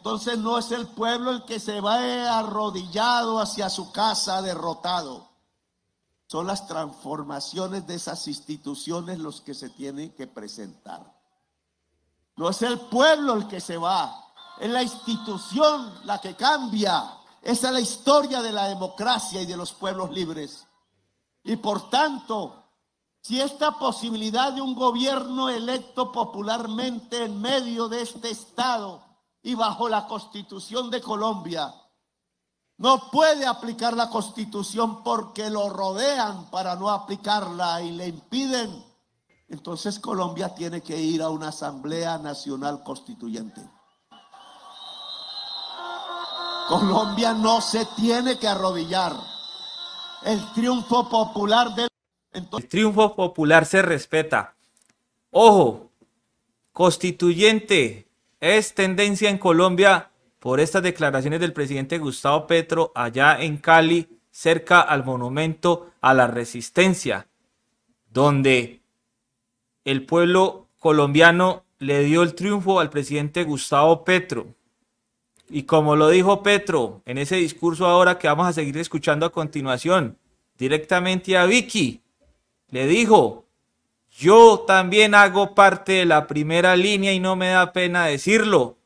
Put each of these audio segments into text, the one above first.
entonces no es el pueblo el que se va eh, arrodillado hacia su casa derrotado. Son las transformaciones de esas instituciones los que se tienen que presentar. No es el pueblo el que se va, es la institución la que cambia. Esa es la historia de la democracia y de los pueblos libres. Y por tanto, si esta posibilidad de un gobierno electo popularmente en medio de este Estado y bajo la constitución de Colombia. No puede aplicar la constitución porque lo rodean para no aplicarla y le impiden. Entonces Colombia tiene que ir a una Asamblea Nacional Constituyente. Colombia no se tiene que arrodillar. El triunfo popular del... El triunfo popular se respeta. Ojo, constituyente, es tendencia en Colombia por estas declaraciones del presidente Gustavo Petro allá en Cali, cerca al monumento a la resistencia, donde el pueblo colombiano le dio el triunfo al presidente Gustavo Petro. Y como lo dijo Petro en ese discurso ahora que vamos a seguir escuchando a continuación, directamente a Vicky, le dijo, yo también hago parte de la primera línea y no me da pena decirlo.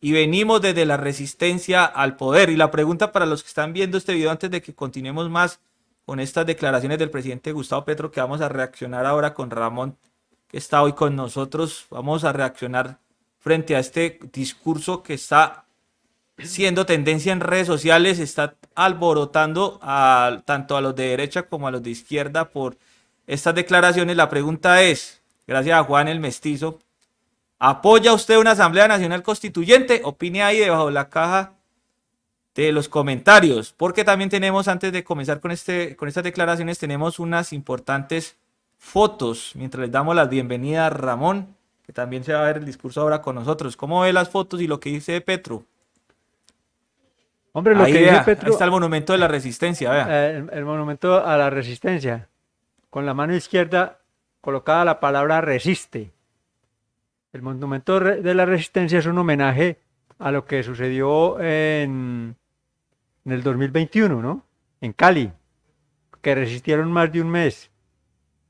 Y venimos desde la resistencia al poder. Y la pregunta para los que están viendo este video antes de que continuemos más con estas declaraciones del presidente Gustavo Petro que vamos a reaccionar ahora con Ramón que está hoy con nosotros. Vamos a reaccionar frente a este discurso que está siendo tendencia en redes sociales, está alborotando tanto a los de derecha como a los de izquierda por estas declaraciones, la pregunta es, gracias a Juan el Mestizo, ¿apoya usted una Asamblea Nacional Constituyente? Opine ahí debajo de la caja de los comentarios, porque también tenemos, antes de comenzar con, este, con estas declaraciones, tenemos unas importantes fotos, mientras les damos la bienvenida a Ramón, que también se va a ver el discurso ahora con nosotros. ¿Cómo ve las fotos y lo que dice Petro? Hombre, lo que dice Petro... Ahí está el monumento de la resistencia, vea. Eh, el monumento a la resistencia con la mano izquierda colocada la palabra resiste. El monumento de la resistencia es un homenaje a lo que sucedió en, en el 2021, ¿no? En Cali, que resistieron más de un mes.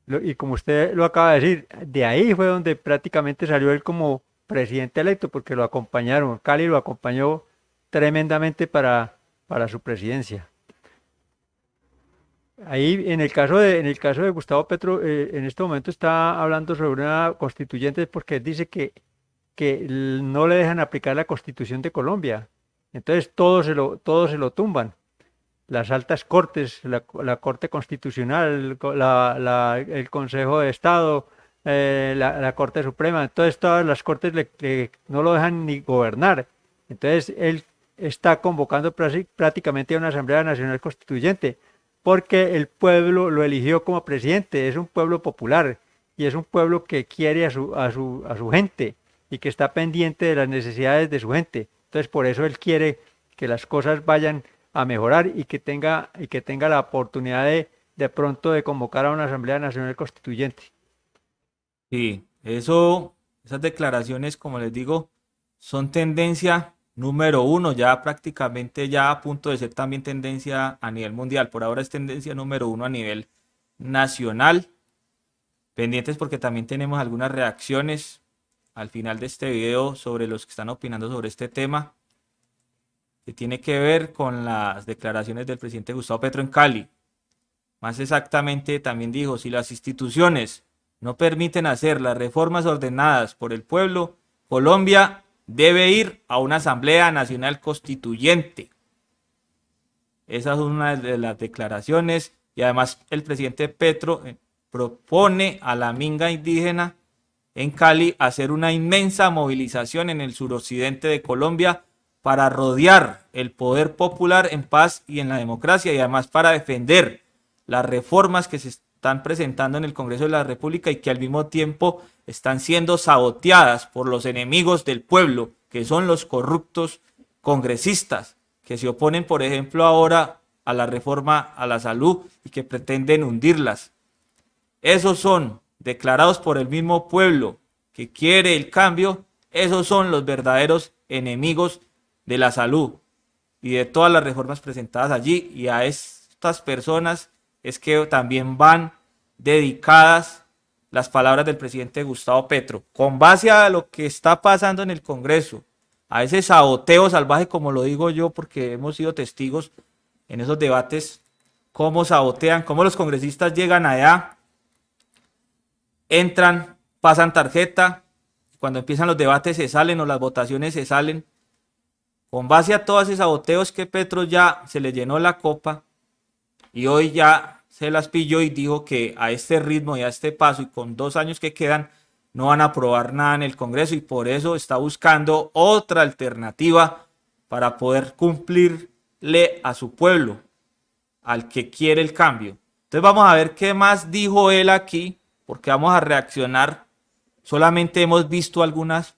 y como usted lo acaba de decir, de ahí fue donde prácticamente salió él como presidente electo, porque lo acompañaron. Cali lo acompañó tremendamente para, para su presidencia. Ahí, en el caso de, en el caso de Gustavo Petro, eh, en este momento está hablando sobre una constituyente porque dice que, no le dejan aplicar la constitución de Colombia. Entonces todos se lo, se lo tumban. Las altas cortes, la, Corte Constitucional, el Consejo de Estado, eh, la, Corte Suprema, entonces todas las cortes no lo dejan ni gobernar. Entonces él está convocando prácticamente a una Asamblea Nacional Constituyente porque el pueblo lo eligió como presidente, es un pueblo popular y es un pueblo que quiere a su, a su, a su gente y que está pendiente de las necesidades de su gente. Entonces por eso él quiere que las cosas vayan a mejorar y que tenga, y que tenga la oportunidad de, de pronto de convocar a una Asamblea Nacional Constituyente. Sí, eso, esas declaraciones, como les digo, son tendencia número uno, ya prácticamente ya a punto de ser también tendencia a nivel mundial. Por ahora es tendencia número uno a nivel nacional. Pendientes porque también tenemos algunas reacciones al final de este video sobre los que están opinando sobre este tema, que tiene que ver con las declaraciones del presidente Gustavo Petro en Cali. Más exactamente, también dijo, si las instituciones no permiten hacer las reformas ordenadas por el pueblo, Colombia debe ir a una Asamblea Nacional Constituyente. Esa es una de las declaraciones. Y además el presidente Petro eh, propone a la minga indígena en Cali hacer una inmensa movilización en el suroccidente de Colombia para rodear el poder popular en paz y en la democracia y además para defender las reformas que se están presentando en el Congreso de la República y que al mismo tiempo están siendo saboteadas por los enemigos del pueblo, que son los corruptos congresistas, que se oponen, por ejemplo, ahora a la reforma a la salud y que pretenden hundirlas. Esos son, declarados por el mismo pueblo que quiere el cambio, esos son los verdaderos enemigos de la salud y de todas las reformas presentadas allí y a estas personas es que también van dedicadas las palabras del presidente Gustavo Petro, con base a lo que está pasando en el Congreso, a ese saboteo salvaje, como lo digo yo, porque hemos sido testigos en esos debates, cómo sabotean, cómo los congresistas llegan allá, entran, pasan tarjeta, cuando empiezan los debates se salen o las votaciones se salen. Con base a todos esos saboteos que Petro ya se le llenó la copa y hoy ya se las pilló y dijo que a este ritmo y a este paso y con dos años que quedan no van a aprobar nada en el Congreso y por eso está buscando otra alternativa para poder cumplirle a su pueblo, al que quiere el cambio. Entonces vamos a ver qué más dijo él aquí, porque vamos a reaccionar. Solamente hemos visto algunas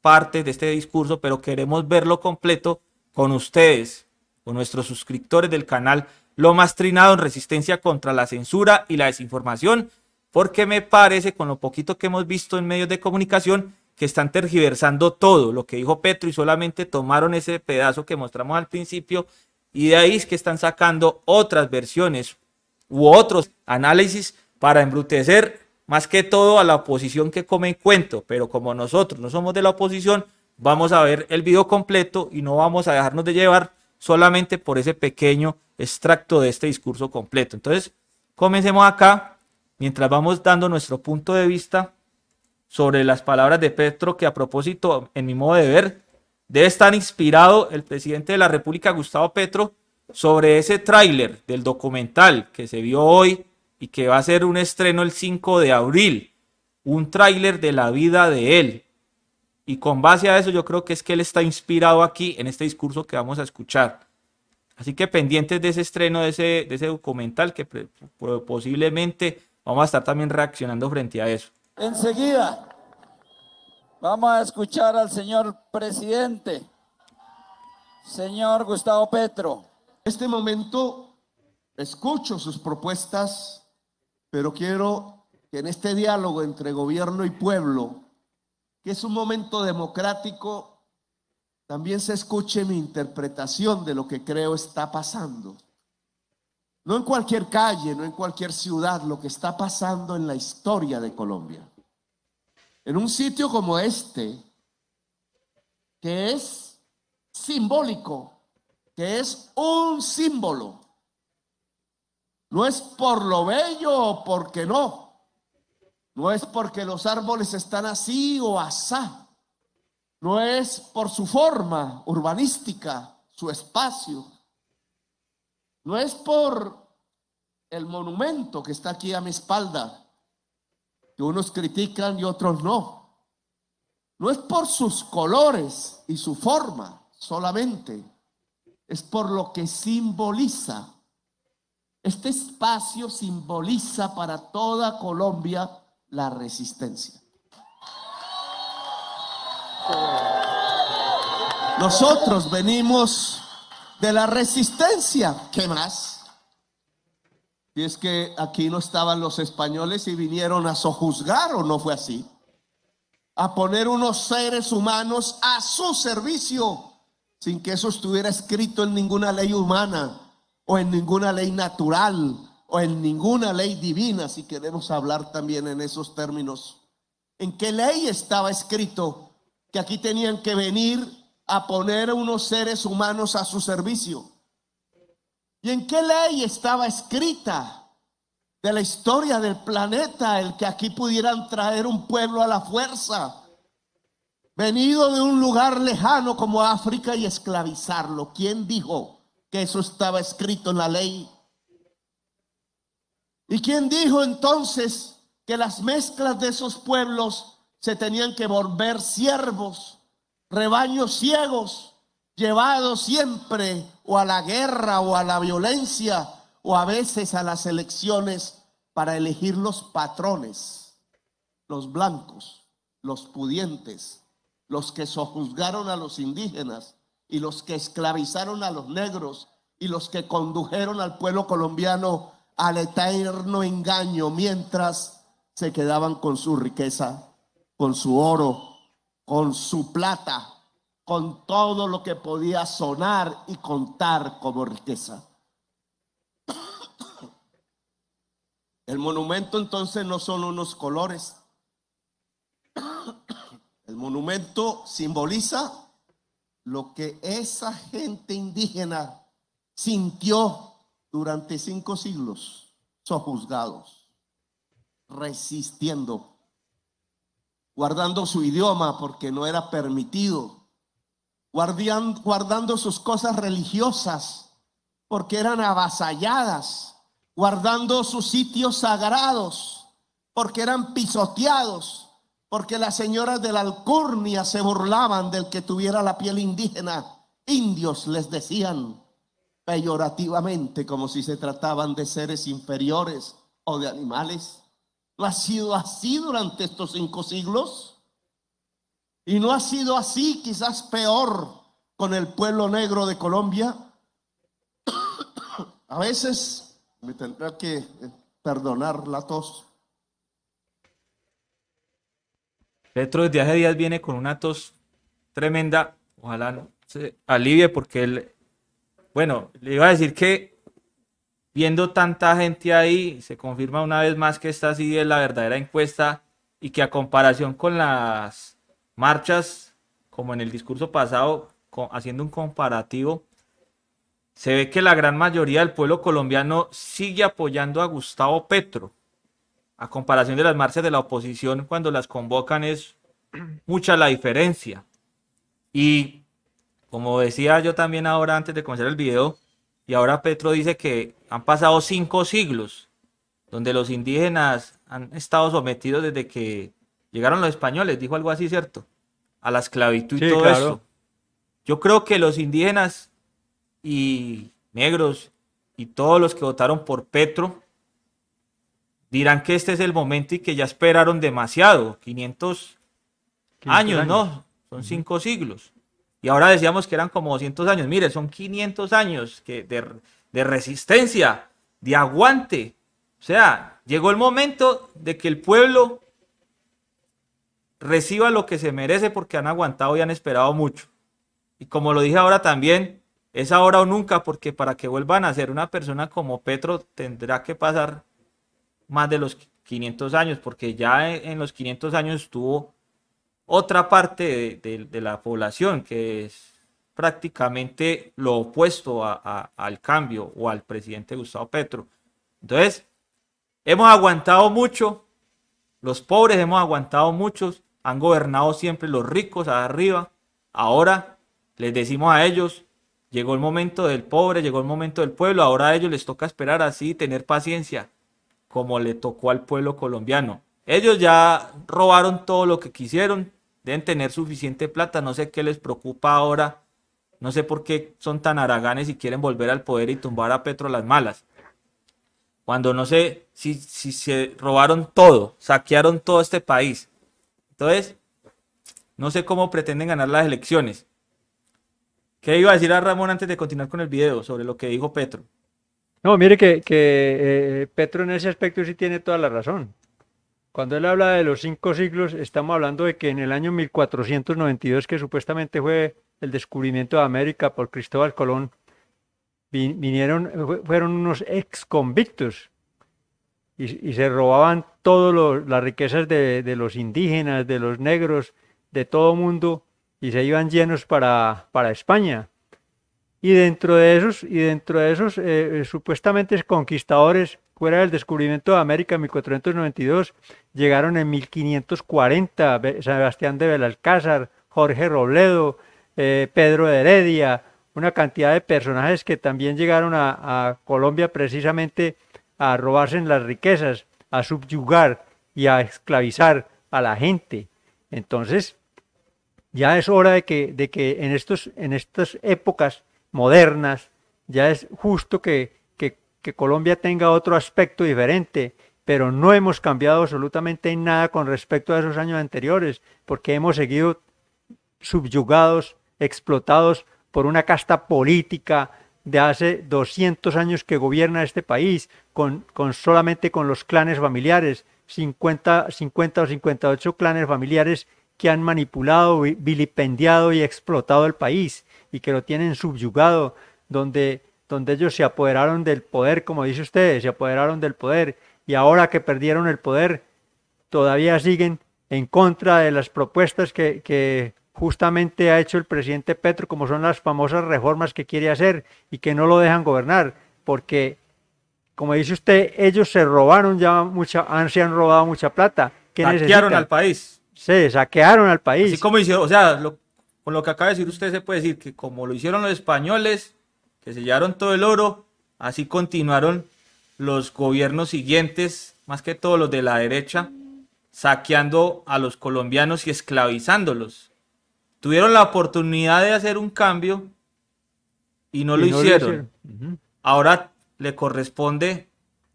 partes de este discurso, pero queremos verlo completo con ustedes, con nuestros suscriptores del canal lo más trinado en resistencia contra la censura y la desinformación, porque me parece, con lo poquito que hemos visto en medios de comunicación, que están tergiversando todo lo que dijo Petro y solamente tomaron ese pedazo que mostramos al principio y de ahí es que están sacando otras versiones u otros análisis para embrutecer más que todo a la oposición que come cuento, pero como nosotros no somos de la oposición, vamos a ver el video completo y no vamos a dejarnos de llevar solamente por ese pequeño extracto de este discurso completo. Entonces, comencemos acá, mientras vamos dando nuestro punto de vista sobre las palabras de Petro, que a propósito, en mi modo de ver, debe estar inspirado el presidente de la República, Gustavo Petro, sobre ese tráiler del documental que se vio hoy y que va a ser un estreno el 5 de abril, un tráiler de la vida de él. Y con base a eso yo creo que es que él está inspirado aquí en este discurso que vamos a escuchar. Así que pendientes de ese estreno, de ese, documental, que posiblemente vamos a estar también reaccionando frente a eso. Enseguida vamos a escuchar al señor presidente, señor Gustavo Petro. En este momento escucho sus propuestas, pero quiero que en este diálogo entre gobierno y pueblo, que es un momento democrático también se escuche mi interpretación de lo que creo está pasando. No en cualquier calle, no en cualquier ciudad, lo que está pasando en la historia de Colombia. En un sitio como este, que es simbólico, que es un símbolo. No es por lo bello o porque no. No es porque los árboles están así o asá no es por su forma urbanística, su espacio, no es por el monumento que está aquí a mi espalda, que unos critican y otros no. No es por sus colores y su forma solamente, es por lo que simboliza. Este espacio simboliza para toda Colombia la resistencia. Nosotros venimos de la resistencia. ¿Qué más? Y es que aquí no estaban los españoles y vinieron a sojuzgar, o no fue así, a poner unos seres humanos a su servicio, sin que eso estuviera escrito en ninguna ley humana, o en ninguna ley natural, o en ninguna ley divina, si queremos hablar también en esos términos. ¿En qué ley estaba escrito que aquí tenían que venir a poner unos seres humanos a su servicio. ¿Y en qué ley estaba escrita de la historia del planeta el que aquí pudieran traer un pueblo a la fuerza, venido de un lugar lejano como África y esclavizarlo? ¿Quién dijo que eso estaba escrito en la ley? ¿Y quién dijo entonces que las mezclas de esos pueblos se tenían que volver siervos, rebaños ciegos, llevados siempre o a la guerra o a la violencia o a veces a las elecciones para elegir los patrones, los blancos, los pudientes, los que sojuzgaron a los indígenas y los que esclavizaron a los negros y los que condujeron al pueblo colombiano al eterno engaño mientras se quedaban con su riqueza con su oro, con su plata, con todo lo que podía sonar y contar como riqueza. El monumento entonces no son unos colores. El monumento simboliza lo que esa gente indígena sintió durante cinco siglos, sojuzgados, resistiendo guardando su idioma porque no era permitido, guardando sus cosas religiosas porque eran avasalladas, guardando sus sitios sagrados porque eran pisoteados, porque las señoras de la alcurnia se burlaban del que tuviera la piel indígena. Indios les decían peyorativamente como si se trataban de seres inferiores o de animales. ¿No ha sido así durante estos cinco siglos? ¿Y no ha sido así, quizás peor, con el pueblo negro de Colombia? A veces me tendrá que eh, perdonar la tos. Petro desde hace días viene con una tos tremenda. Ojalá no se alivie porque él, bueno, le iba a decir que viendo tanta gente ahí, se confirma una vez más que esta sí es la verdadera encuesta y que a comparación con las marchas, como en el discurso pasado, haciendo un comparativo, se ve que la gran mayoría del pueblo colombiano sigue apoyando a Gustavo Petro. A comparación de las marchas de la oposición, cuando las convocan es mucha la diferencia. Y como decía yo también ahora antes de comenzar el video, y ahora Petro dice que han pasado cinco siglos donde los indígenas han estado sometidos desde que llegaron los españoles, dijo algo así, ¿cierto? A la esclavitud y todo eso. Yo creo que los indígenas y negros y todos los que votaron por Petro dirán que este es el momento y que ya esperaron demasiado, 500, años, ¿no? Son cinco siglos. Y ahora decíamos que eran como 200 años. Mire, son 500 años de, de resistencia, de aguante. O sea, llegó el momento de que el pueblo reciba lo que se merece porque han aguantado y han esperado mucho. Y como lo dije ahora también, es ahora o nunca porque para que vuelvan a ser una persona como Petro tendrá que pasar más de los 500 años porque ya en los 500 años tuvo otra parte de, la población que es prácticamente lo opuesto al cambio o al presidente Gustavo Petro. Entonces, hemos aguantado mucho, los pobres hemos aguantado muchos, han gobernado siempre los ricos arriba, ahora les decimos a ellos, llegó el momento del pobre, llegó el momento del pueblo, ahora a ellos les toca esperar así, tener paciencia, como le tocó al pueblo colombiano. Ellos ya robaron todo lo que quisieron, Deben tener suficiente plata, no sé qué les preocupa ahora, no sé por qué son tan araganes y quieren volver al poder y tumbar a Petro las malas. Cuando no sé si, si se robaron todo, saquearon todo este país. Entonces, no sé cómo pretenden ganar las elecciones. ¿Qué iba a decir a Ramón antes de continuar con el video sobre lo que dijo Petro? No, mire que, eh, Petro en ese aspecto sí tiene toda la razón. Cuando él habla de los cinco siglos, estamos hablando de que en el año 1492, que supuestamente fue el descubrimiento de América por Cristóbal Colón, vinieron, fueron unos ex convictos y, se robaban todas las riquezas de, los indígenas, de los negros, de todo mundo y se iban llenos para, para España. Y dentro de esos, y dentro de esos eh, eh, supuestamente conquistadores fuera del descubrimiento de América en 1492, llegaron en 1540 Sebastián de Belalcázar, Jorge Robledo, eh, Pedro de Heredia, una cantidad de personajes que también llegaron a, Colombia precisamente a robarse en las riquezas, a subyugar y a esclavizar a la gente. Entonces, ya es hora de que, de que en, estos, en estas épocas modernas, ya es justo que que Colombia tenga otro aspecto diferente, pero no hemos cambiado absolutamente nada con respecto a esos años anteriores, porque hemos seguido subyugados, explotados por una casta política de hace 200 años que gobierna este país, con, solamente con los clanes familiares, 50, 50 o 58 clanes familiares que han manipulado, vilipendiado y explotado el país y que lo tienen subyugado, donde donde ellos se apoderaron del poder, como dice usted, se apoderaron del poder y ahora que perdieron el poder, todavía siguen en contra de las propuestas que, justamente ha hecho el presidente Petro, como son las famosas reformas que quiere hacer y que no lo dejan gobernar, porque, como dice usted, ellos se robaron ya mucha, han, se han robado mucha plata. Saquearon al país. Sí, saquearon al país. Así como hicieron, o sea, con lo que acaba de decir usted se puede decir que como lo hicieron los españoles, que sellaron todo el oro, así continuaron los gobiernos siguientes, más que todos los de la derecha, saqueando a los colombianos y esclavizándolos. Tuvieron la oportunidad de hacer un cambio y no, lo, hicieron. Ahora le corresponde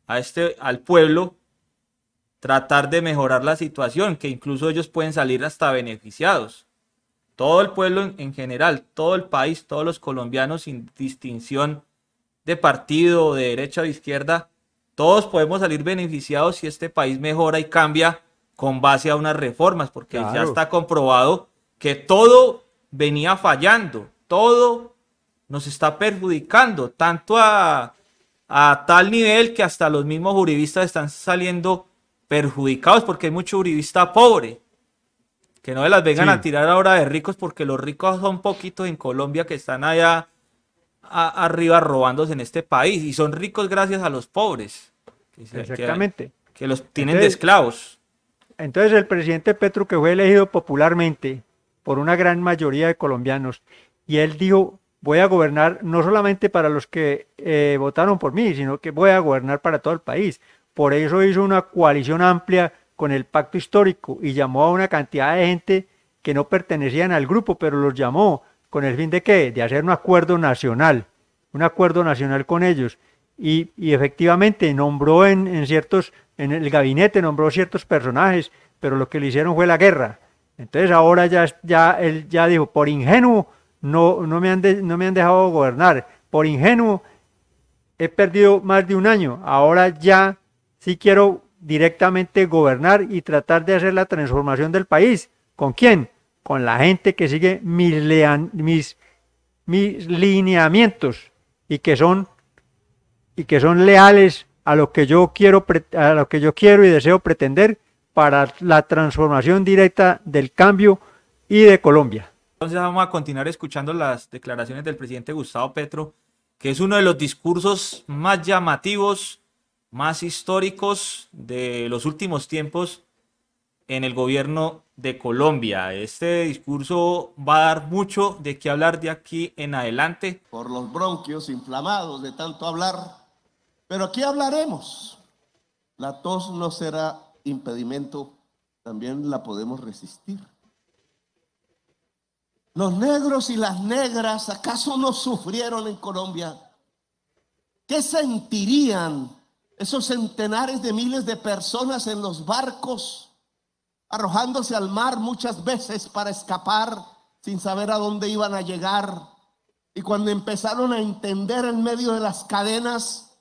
a este, al pueblo tratar de mejorar la situación, que incluso ellos pueden salir hasta beneficiados todo el pueblo en general, todo el país, todos los colombianos sin distinción de partido, de derecha o de izquierda, todos podemos salir beneficiados si este país mejora y cambia con base a unas reformas, porque ya está comprobado que todo venía fallando, todo nos está perjudicando, tanto a, tal nivel que hasta los mismos juristas están saliendo perjudicados, porque hay mucho jurista pobre, que no se las vengan a tirar ahora de ricos, porque los ricos son poquitos en Colombia que están allá arriba robándose en este país. Y son ricos gracias a los pobres. Exactamente. Que, los tienen de esclavos. Entonces el presidente Petro, que fue elegido popularmente por una gran mayoría de colombianos, y él dijo, voy a gobernar no solamente para los que eh, votaron por mí, sino que voy a gobernar para todo el país. Por eso hizo una coalición amplia con el pacto histórico y llamó a una cantidad de gente que no pertenecían al grupo, pero los llamó con el fin de qué? De hacer un acuerdo nacional, un acuerdo nacional con ellos. Y, efectivamente nombró en, ciertos, en el gabinete nombró ciertos personajes, pero lo que le hicieron fue la guerra. Entonces ahora ya, ya él ya dijo, por ingenuo no, no, me han no me han dejado gobernar, por ingenuo he perdido más de un año, ahora ya sí quiero directamente gobernar y tratar de hacer la transformación del país. ¿Con quién? Con la gente que sigue mis, mis lineamientos y que son y que son leales a lo que yo quiero a lo que yo quiero y deseo pretender para la transformación directa del cambio y de Colombia. Entonces vamos a continuar escuchando las declaraciones del presidente Gustavo Petro, que es uno de los discursos más llamativos más históricos de los últimos tiempos en el gobierno de Colombia. Este discurso va a dar mucho de qué hablar de aquí en adelante. Por los bronquios inflamados de tanto hablar. Pero aquí hablaremos. La tos no será impedimento, también la podemos resistir. Los negros y las negras, ¿acaso no sufrieron en Colombia? ¿Qué sentirían esos centenares de miles de personas en los barcos, arrojándose al mar muchas veces para escapar sin saber a dónde iban a llegar. Y cuando empezaron a entender en medio de las cadenas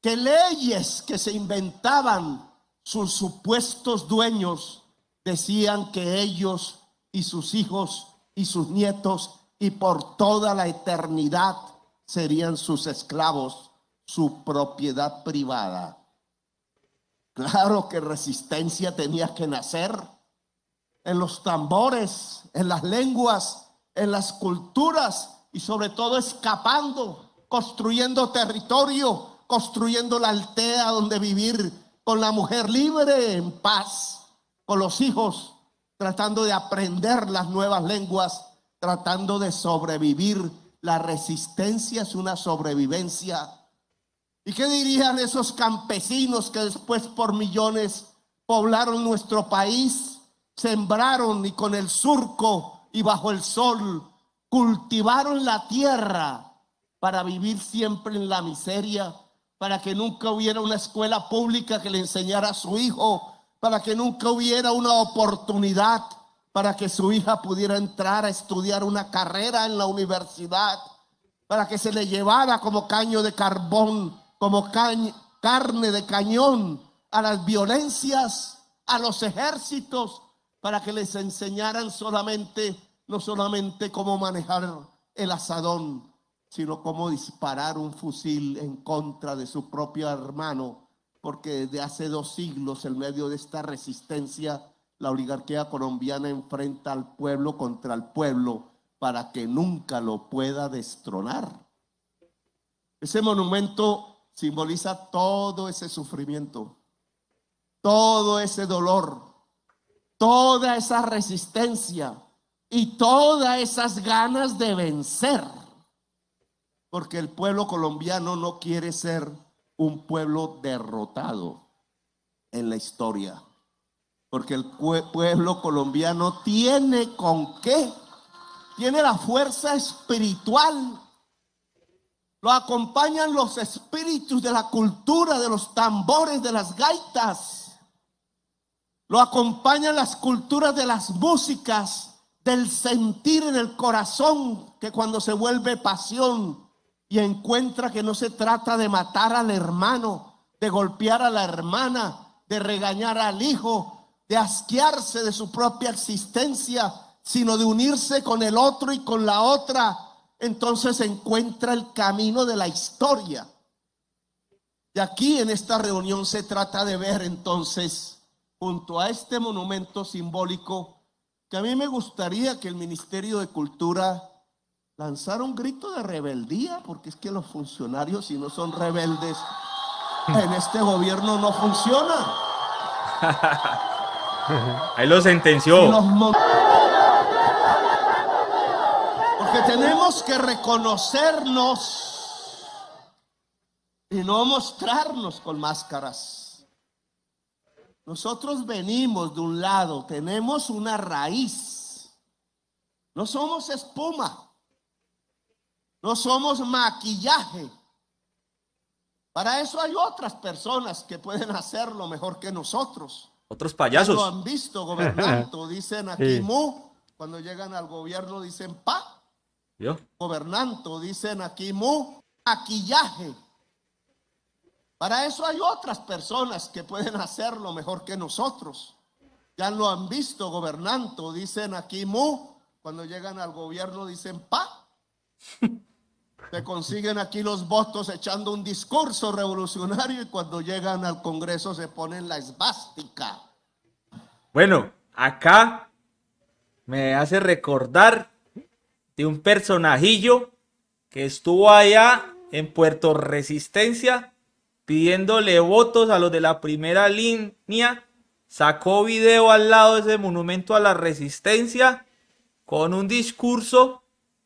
que leyes que se inventaban sus supuestos dueños decían que ellos y sus hijos y sus nietos y por toda la eternidad serían sus esclavos su propiedad privada. Claro que resistencia tenía que nacer en los tambores, en las lenguas, en las culturas y sobre todo escapando, construyendo territorio, construyendo la altea donde vivir con la mujer libre en paz, con los hijos, tratando de aprender las nuevas lenguas, tratando de sobrevivir. La resistencia es una sobrevivencia ¿Y qué dirían esos campesinos que después por millones poblaron nuestro país, sembraron y con el surco y bajo el sol cultivaron la tierra para vivir siempre en la miseria, para que nunca hubiera una escuela pública que le enseñara a su hijo, para que nunca hubiera una oportunidad para que su hija pudiera entrar a estudiar una carrera en la universidad, para que se le llevara como caño de carbón como carne de cañón a las violencias, a los ejércitos, para que les enseñaran solamente, no solamente cómo manejar el asadón, sino cómo disparar un fusil en contra de su propio hermano, porque desde hace dos siglos, en medio de esta resistencia, la oligarquía colombiana enfrenta al pueblo contra el pueblo para que nunca lo pueda destronar. Ese monumento simboliza todo ese sufrimiento, todo ese dolor, toda esa resistencia y todas esas ganas de vencer. Porque el pueblo colombiano no quiere ser un pueblo derrotado en la historia. Porque el pueblo colombiano tiene con qué, tiene la fuerza espiritual lo acompañan los espíritus de la cultura, de los tambores, de las gaitas. Lo acompañan las culturas de las músicas, del sentir en el corazón que cuando se vuelve pasión y encuentra que no se trata de matar al hermano, de golpear a la hermana, de regañar al hijo, de asquearse de su propia existencia, sino de unirse con el otro y con la otra entonces se encuentra el camino de la historia. Y aquí en esta reunión se trata de ver entonces, junto a este monumento simbólico, que a mí me gustaría que el Ministerio de Cultura lanzara un grito de rebeldía, porque es que los funcionarios si no son rebeldes en este gobierno no funcionan. Ahí lo sentenció. Porque tenemos que reconocernos y no mostrarnos con máscaras. Nosotros venimos de un lado, tenemos una raíz. No somos espuma. No somos maquillaje. Para eso hay otras personas que pueden hacerlo mejor que nosotros. Otros payasos. lo han visto gobernando, dicen aquí mu, cuando llegan al gobierno dicen pa. Gobernando, dicen aquí, mu, maquillaje. Para eso hay otras personas que pueden hacerlo mejor que nosotros. Ya lo han visto gobernando, dicen aquí, mu, cuando llegan al gobierno dicen, pa. Se consiguen aquí los votos echando un discurso revolucionario y cuando llegan al Congreso se ponen la esvástica. Bueno, acá me hace recordar un personajillo que estuvo allá en Puerto Resistencia pidiéndole votos a los de la primera línea. Sacó video al lado de ese monumento a la resistencia con un discurso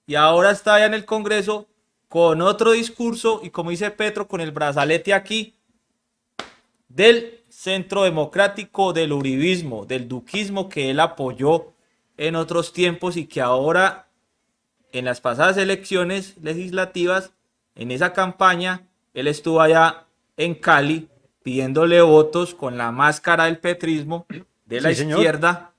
y ahora está allá en el Congreso con otro discurso y como dice Petro con el brazalete aquí del centro democrático del uribismo, del duquismo que él apoyó en otros tiempos y que ahora en las pasadas elecciones legislativas, en esa campaña, él estuvo allá en Cali pidiéndole votos con la máscara del petrismo de la izquierda.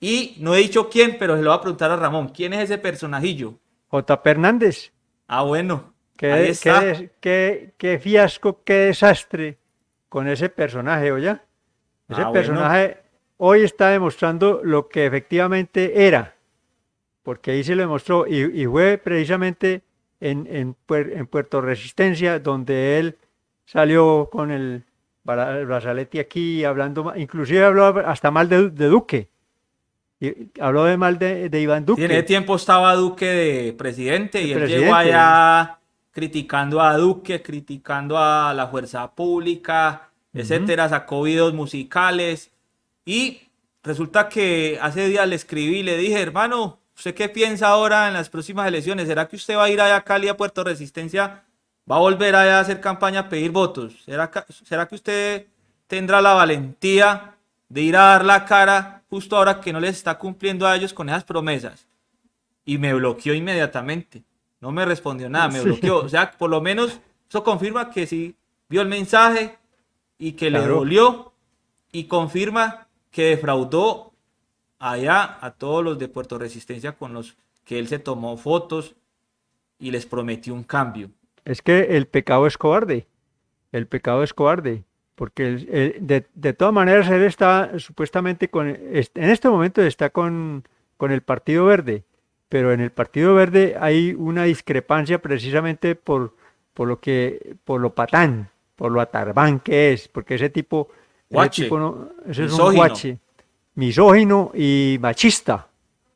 Y no he dicho quién, pero se lo voy a preguntar a Ramón. ¿Quién es ese personajillo? J. Fernández. Ah, bueno. Qué, fiasco, qué desastre con ese personaje, oye. Ese ah, personaje hoy está demostrando lo que efectivamente era porque ahí se le mostró, y, fue precisamente en, Puerto Resistencia donde él salió con el, el brazalete aquí, hablando, inclusive habló hasta mal de, Duque. Y habló de mal de, Iván Duque. en ese tiempo estaba Duque de presidente y él llegó allá criticando a Duque, criticando a la fuerza pública, etcétera, sacó videos musicales y resulta que hace días le escribí le dije, hermano, ¿Usted qué piensa ahora en las próximas elecciones? ¿Será que usted va a ir allá a Cali, a Puerto Resistencia? ¿Va a volver allá a hacer campaña a pedir votos? ¿Será que, usted tendrá la valentía de ir a dar la cara justo ahora que no les está cumpliendo a ellos con esas promesas? Y me bloqueó inmediatamente. No me respondió nada, me bloqueó. O sea, por lo menos eso confirma que sí vio el mensaje y que le dolió y confirma que defraudó allá a todos los de Puerto Resistencia con los que él se tomó fotos y les prometió un cambio. Es que el pecado es cobarde, el pecado es cobarde, porque de, todas maneras él está supuestamente con, en este momento está con, con el Partido Verde, pero en el Partido Verde hay una discrepancia precisamente por, por lo que, por lo patán, por lo atarbán que es, porque ese tipo, ese tipo no, es un guache, misógino y machista.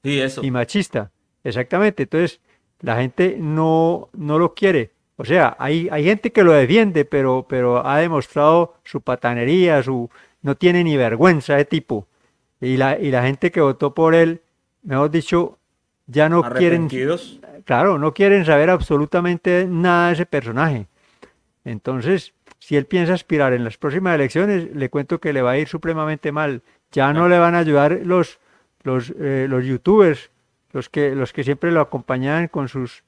Sí, eso. Y machista, exactamente. Entonces, la gente no, no lo quiere. O sea, hay, hay gente que lo defiende, pero, pero ha demostrado su patanería, su no tiene ni vergüenza de tipo. Y la, y la gente que votó por él, mejor dicho, ya no quieren. Claro, no quieren saber absolutamente nada de ese personaje. Entonces, si él piensa aspirar en las próximas elecciones, le cuento que le va a ir supremamente mal ya no, le van a ayudar los, los, eh, los youtubers, los que, los que siempre lo acompañaban con sus,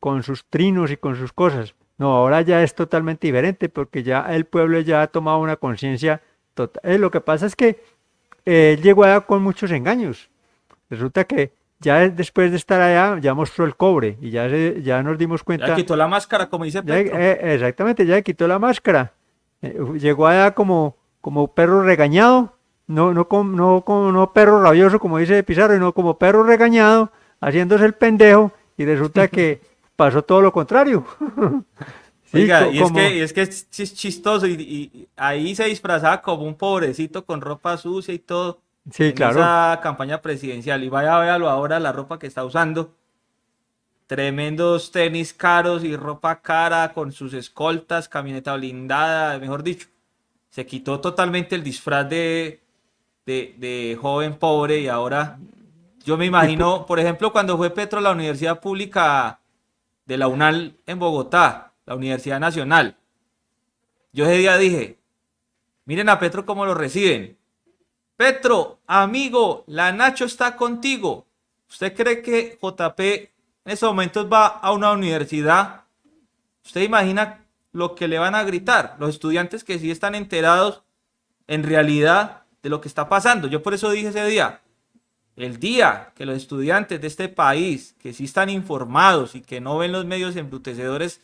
con sus trinos y con sus cosas. No, ahora ya es totalmente diferente porque ya el pueblo ya ha tomado una conciencia total. Eh, lo que pasa es que eh, él llegó allá con muchos engaños. Resulta que ya después de estar allá ya mostró el cobre y ya, ya nos dimos cuenta. Ya quitó la máscara, como dice Pedro. exactamente, ya quitó la máscara. llegó allá como, como perro regañado no, no, no, no, perro rabioso como dice Pizarro, sino como perro regañado, haciéndose el pendejo y resulta que pasó todo lo contrario. y, es que, es chistoso y, ahí se disfrazaba como un pobrecito con ropa sucia y todo. Sí, claro. Esa campaña presidencial y vaya, véalo ahora la ropa que está usando. Tremendos tenis caros y ropa cara con sus escoltas, camioneta blindada, mejor dicho. Se quitó totalmente el disfraz de, de, joven pobre y ahora yo me imagino, por ejemplo, cuando fue Petro a la Universidad Pública de la UNAL en Bogotá, la Universidad Nacional, yo ese día dije, miren a Petro cómo lo reciben. Petro, amigo, la Nacho está contigo. ¿Usted cree que JP en esos momentos va a una universidad? ¿Usted imagina lo que le van a gritar? Los estudiantes que sí están enterados, en realidad de lo que está pasando. Yo por eso dije ese día, el día que los estudiantes de este país, que sí están informados y que no ven los medios embrutecedores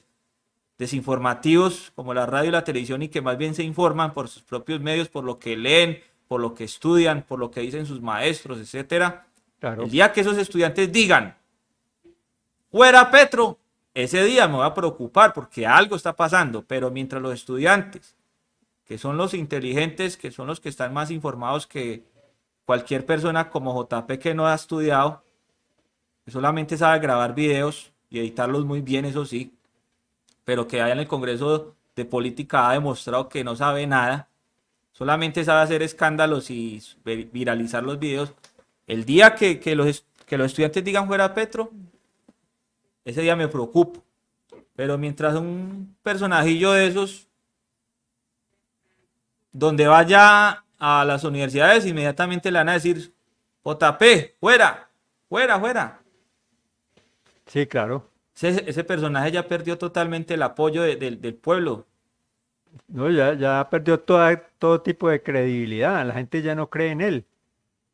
desinformativos como la radio y la televisión y que más bien se informan por sus propios medios, por lo que leen, por lo que estudian, por lo que dicen sus maestros, etcétera. El día que esos estudiantes digan, fuera Petro, ese día me va a preocupar porque algo está pasando, pero mientras los estudiantes que son los inteligentes, que son los que están más informados que cualquier persona como JP que no ha estudiado, que solamente sabe grabar videos y editarlos muy bien, eso sí, pero que allá en el Congreso de Política ha demostrado que no sabe nada, solamente sabe hacer escándalos y viralizar los videos. El día que, que los, que los estudiantes digan fuera Petro, ese día me preocupo. Pero mientras un personajillo de esos donde vaya a las universidades, inmediatamente le van a decir, JP, fuera, fuera, fuera. Sí, claro. Ese, personaje ya perdió totalmente el apoyo del pueblo. No, ya, ya perdió todo tipo de credibilidad. La gente ya no cree en él,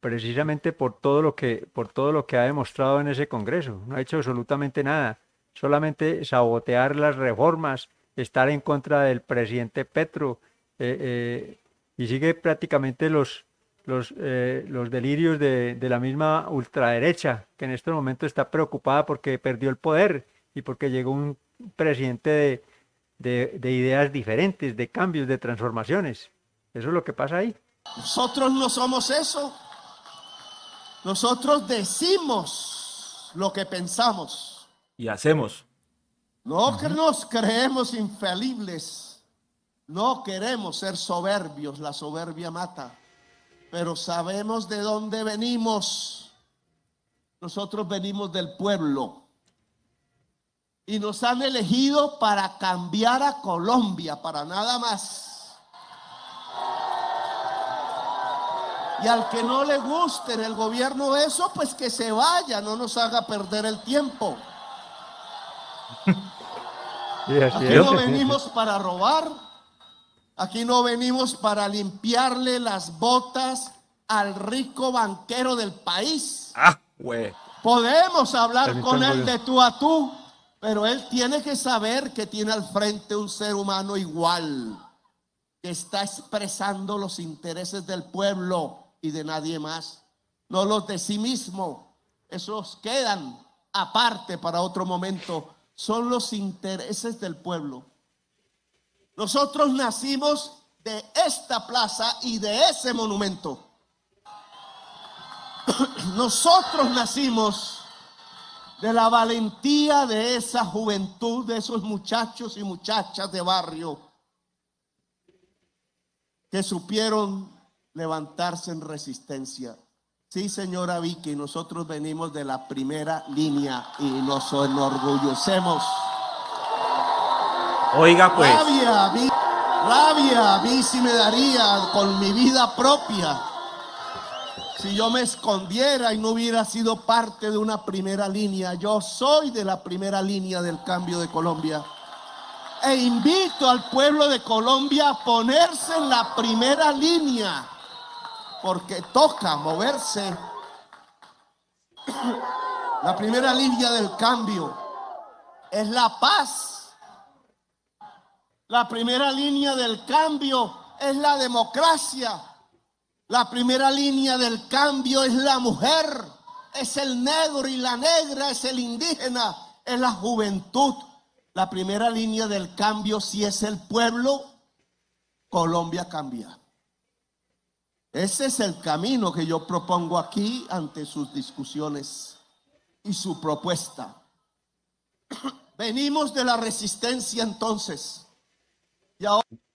precisamente por todo lo que, por todo lo que ha demostrado en ese Congreso. No ha hecho absolutamente nada. Solamente sabotear las reformas, estar en contra del presidente Petro, eh, eh, y sigue prácticamente los, los, eh, los delirios de, de, la misma ultraderecha, que en este momento está preocupada porque perdió el poder y porque llegó un presidente de, de, ideas diferentes, de cambios, de transformaciones. Eso es lo que pasa ahí. Nosotros no somos eso. Nosotros decimos lo que pensamos. Y hacemos. No que nos creemos infalibles. No queremos ser soberbios, la soberbia mata, pero sabemos de dónde venimos. Nosotros venimos del pueblo y nos han elegido para cambiar a Colombia, para nada más. Y al que no le guste en el gobierno eso, pues que se vaya, no nos haga perder el tiempo. Aquí no venimos para robar, Aquí no venimos para limpiarle las botas al rico banquero del país. Ah, güey. Podemos hablar con él de tú a tú, pero él tiene que saber que tiene al frente un ser humano igual, que está expresando los intereses del pueblo y de nadie más, no los de sí mismo. Esos quedan aparte para otro momento. Son los intereses del pueblo. Nosotros nacimos de esta plaza y de ese monumento. Nosotros nacimos de la valentía de esa juventud, de esos muchachos y muchachas de barrio que supieron levantarse en resistencia. Sí, señora Vicky, nosotros venimos de la primera línea y nos enorgullecemos. Oiga pues. Rabia a mí, rabia si me daría con mi vida propia. Si yo me escondiera y no hubiera sido parte de una primera línea, yo soy de la primera línea del cambio de Colombia. E invito al pueblo de Colombia a ponerse en la primera línea, porque toca moverse. La primera línea del cambio es la paz la primera línea del cambio es la democracia. La primera línea del cambio es la mujer, es el negro y la negra, es el indígena, es la juventud. La primera línea del cambio, si es el pueblo, Colombia cambia. Ese es el camino que yo propongo aquí ante sus discusiones y su propuesta. Venimos de la resistencia entonces.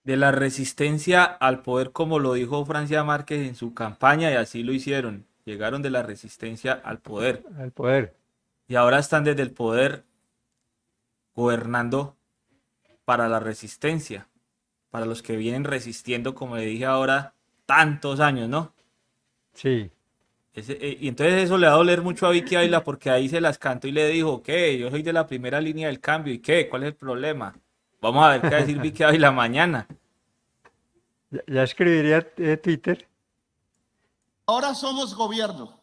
De la resistencia al poder, como lo dijo Francia Márquez en su campaña, y así lo hicieron. Llegaron de la resistencia al poder. Al poder. Y ahora están desde el poder gobernando para la resistencia, para los que vienen resistiendo, como le dije ahora, tantos años, ¿no? Sí. Eh, y entonces eso le ha doler mucho a Vicky Ávila porque ahí se las cantó y le dijo, ¿qué? Yo soy de la primera línea del cambio, ¿y qué? ¿Cuál es el problema? Vamos a ver qué decir Vicky hoy la mañana. Ya, escribiría eh, Twitter. Ahora somos gobierno.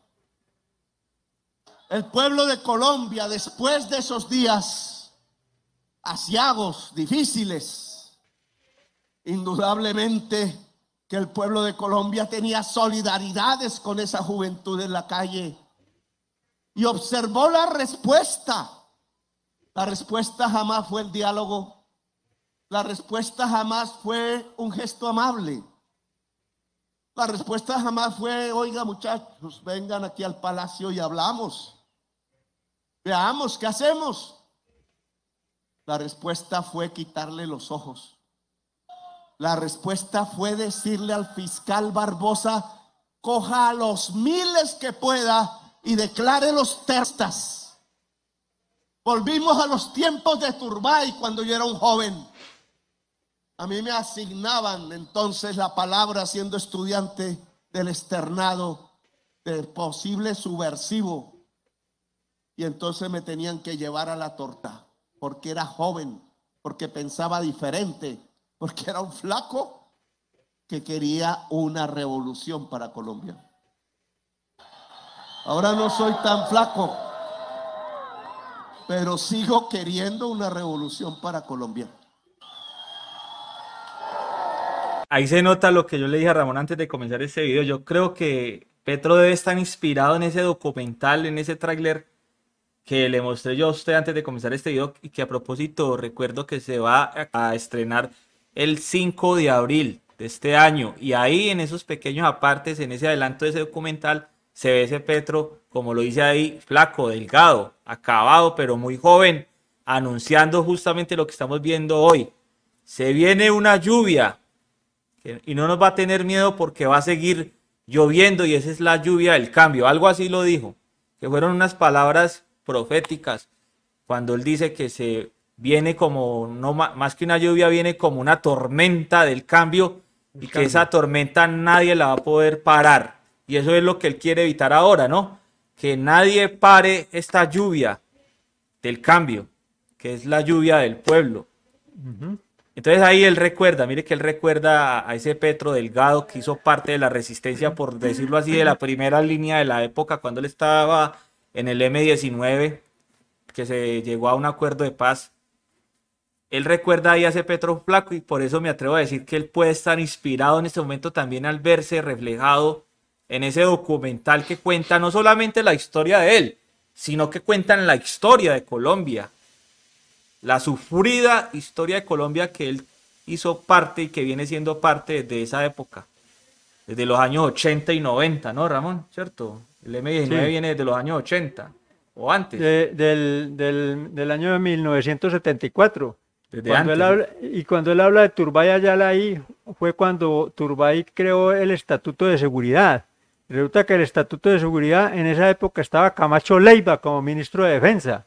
El pueblo de Colombia, después de esos días asiagos, difíciles, indudablemente que el pueblo de Colombia tenía solidaridades con esa juventud en la calle y observó la respuesta. La respuesta jamás fue el diálogo, la respuesta jamás fue un gesto amable. La respuesta jamás fue, oiga muchachos, vengan aquí al palacio y hablamos. Veamos, ¿qué hacemos? La respuesta fue quitarle los ojos. La respuesta fue decirle al fiscal Barbosa, coja a los miles que pueda y declare los testas. Volvimos a los tiempos de Turbay cuando yo era un joven. A mí me asignaban entonces la palabra siendo estudiante del externado, del posible subversivo. Y entonces me tenían que llevar a la torta, porque era joven, porque pensaba diferente, porque era un flaco que quería una revolución para Colombia. Ahora no soy tan flaco, pero sigo queriendo una revolución para Colombia. ahí se nota lo que yo le dije a Ramón antes de comenzar este video. Yo creo que Petro debe estar inspirado en ese documental, en ese trailer que le mostré yo a usted antes de comenzar este video y que a propósito recuerdo que se va a estrenar el 5 de abril de este año. Y ahí en esos pequeños apartes, en ese adelanto de ese documental, se ve ese Petro, como lo dice ahí, flaco, delgado, acabado, pero muy joven, anunciando justamente lo que estamos viendo hoy. Se viene una lluvia, y no nos va a tener miedo porque va a seguir lloviendo y esa es la lluvia del cambio. Algo así lo dijo, que fueron unas palabras proféticas cuando él dice que se viene como, no más que una lluvia, viene como una tormenta del cambio y que esa tormenta nadie la va a poder parar. Y eso es lo que él quiere evitar ahora, ¿no? Que nadie pare esta lluvia del cambio, que es la lluvia del pueblo. Entonces ahí él recuerda, mire que él recuerda a ese Petro Delgado que hizo parte de la resistencia, por decirlo así, de la primera línea de la época cuando él estaba en el M19, que se llegó a un acuerdo de paz. Él recuerda ahí a ese Petro flaco y por eso me atrevo a decir que él puede estar inspirado en este momento también al verse reflejado en ese documental que cuenta no solamente la historia de él, sino que cuenta la historia de Colombia, la sufrida historia de Colombia que él hizo parte y que viene siendo parte de esa época, desde los años 80 y 90, ¿no, Ramón? ¿Cierto? El M19 viene desde los años 80 o antes. del, año de 1974. y cuando él habla de Turbay Ayala ahí, fue cuando Turbay creó el Estatuto de Seguridad. Resulta que el Estatuto de Seguridad en esa época estaba Camacho Leiva como ministro de Defensa,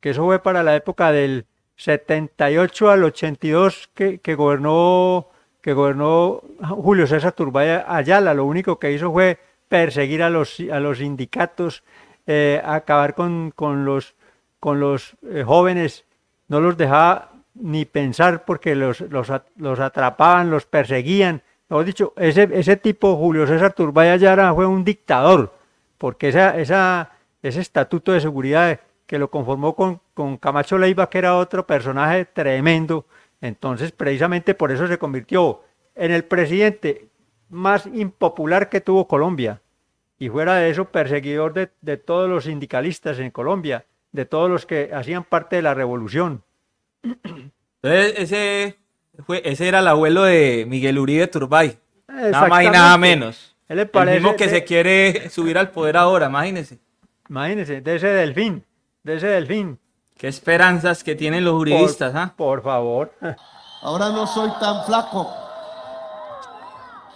que eso fue para la época del 78 al 82 que, que gobernó que gobernó Julio César Turbaya Ayala, lo único que hizo fue perseguir a los, a los sindicatos, eh, acabar con, con, los, con los eh, jóvenes, no los dejaba ni pensar porque los, los, los atrapaban, los perseguían. Lo dicho, ese, ese tipo, Julio César Turbaya Ayala, fue un dictador, porque esa, esa, ese estatuto de seguridad que lo conformó con, con Camacho Leiva, que era otro personaje tremendo. Entonces, precisamente por eso se convirtió en el presidente más impopular que tuvo Colombia. Y fuera de eso, perseguidor de, todos los sindicalistas en Colombia, de todos los que hacían parte de la revolución. Entonces, ese, ese era el abuelo de Miguel Uribe Turbay. Nada más y nada menos. le el mismo que se quiere subir al poder ahora, imagínese. Imagínese, de ese delfín de ese delfín. Qué esperanzas que tienen los juristas, ¿ah? por, favor. Ahora no soy tan flaco,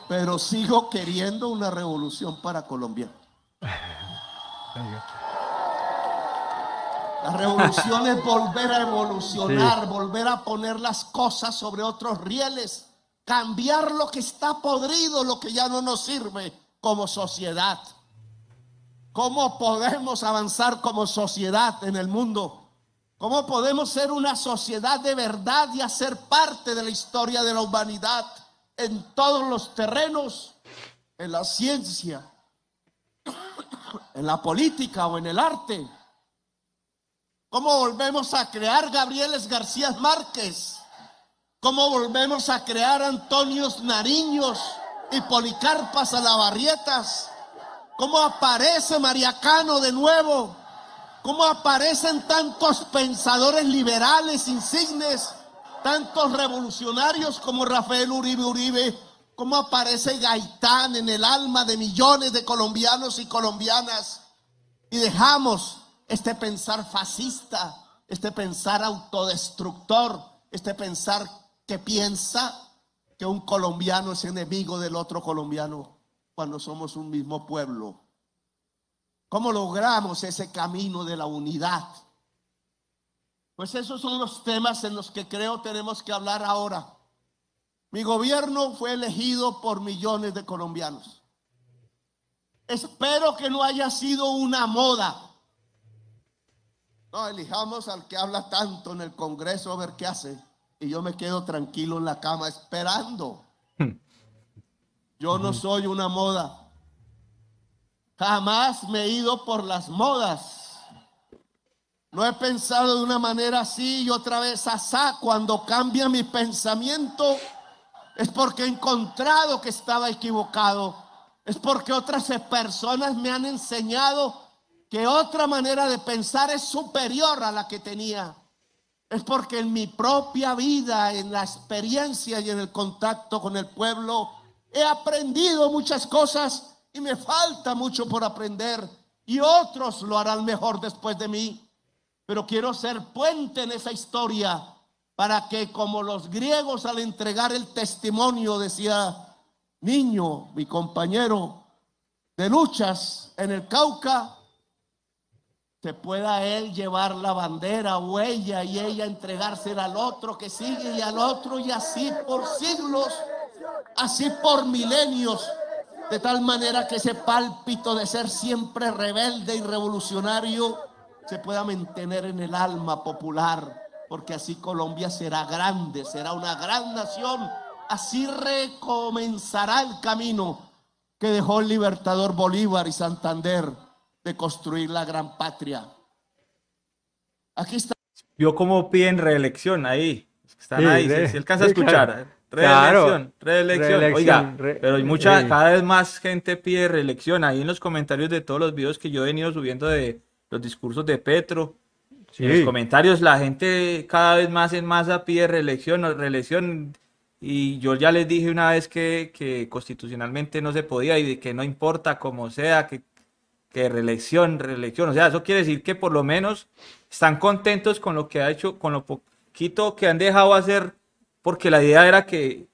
pero sigo queriendo una revolución para Colombia. La revolución es volver a evolucionar, volver a poner las cosas sobre otros rieles, cambiar lo que está podrido, lo que ya no nos sirve como sociedad. ¿Cómo podemos avanzar como sociedad en el mundo? ¿Cómo podemos ser una sociedad de verdad y hacer parte de la historia de la humanidad en todos los terrenos? En la ciencia, en la política o en el arte. ¿Cómo volvemos a crear Gabrieles García Márquez? ¿Cómo volvemos a crear Antonio Nariños y Policarpa Salabarrietas? cómo aparece Mariacano de nuevo, cómo aparecen tantos pensadores liberales insignes, tantos revolucionarios como Rafael Uribe Uribe, cómo aparece Gaitán en el alma de millones de colombianos y colombianas y dejamos este pensar fascista, este pensar autodestructor, este pensar que piensa que un colombiano es enemigo del otro colombiano cuando somos un mismo pueblo? ¿Cómo logramos ese camino de la unidad? Pues esos son los temas en los que creo tenemos que hablar ahora. Mi gobierno fue elegido por millones de colombianos. Espero que no haya sido una moda. No, elijamos al que habla tanto en el Congreso a ver qué hace. Y yo me quedo tranquilo en la cama esperando yo no soy una moda. Jamás me he ido por las modas. No he pensado de una manera así y otra vez asá. Cuando cambia mi pensamiento es porque he encontrado que estaba equivocado. Es porque otras personas me han enseñado que otra manera de pensar es superior a la que tenía. Es porque en mi propia vida, en la experiencia y en el contacto con el pueblo, He aprendido muchas cosas y me falta mucho por aprender y otros lo harán mejor después de mí. Pero quiero ser puente en esa historia para que como los griegos al entregar el testimonio decía, niño, mi compañero de luchas en el Cauca, se pueda él llevar la bandera o ella y ella entregársela al otro que sigue y al otro y así por siglos así por milenios, de tal manera que ese pálpito de ser siempre rebelde y revolucionario se pueda mantener en el alma popular, porque así Colombia será grande, será una gran nación, así recomenzará el camino que dejó el libertador Bolívar y Santander de construir la gran patria. Aquí está. Vio cómo piden reelección ahí. Está si, alcanza a escuchar. Reelección, reelección. Oiga, pero hay mucha, cada vez más gente pide reelección. Ahí en los comentarios de todos los videos que yo he venido subiendo de los discursos de Petro, en los comentarios la gente cada vez más en masa pide reelección, reelección. Y yo ya les dije una vez que, constitucionalmente no se podía y que no importa cómo sea, que, que reelección, reelección. O sea, eso quiere decir que por lo menos están contentos con lo que ha hecho, con lo poquito que han dejado hacer porque la idea era que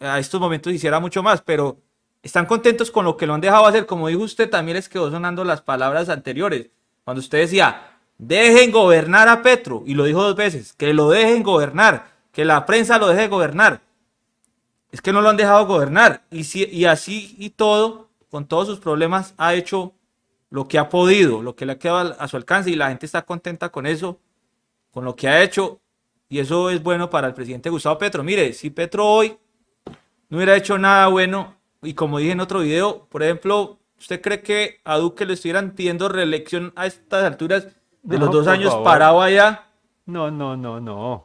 a estos momentos hiciera mucho más, pero están contentos con lo que lo han dejado hacer. Como dijo usted, también les quedó sonando las palabras anteriores. Cuando usted decía, dejen gobernar a Petro, y lo dijo dos veces, que lo dejen gobernar, que la prensa lo deje gobernar. Es que no lo han dejado gobernar. Y, y así y todo, con todos sus problemas, ha hecho lo que ha podido, lo que le ha quedado a su alcance, y la gente está contenta con eso, con lo que ha hecho. Y eso es bueno para el presidente Gustavo Petro. Mire, si Petro hoy no hubiera hecho nada bueno, y como dije en otro video, por ejemplo, ¿usted cree que a Duque le estuvieran pidiendo reelección a estas alturas de los dos años parado allá? No, no, no, no.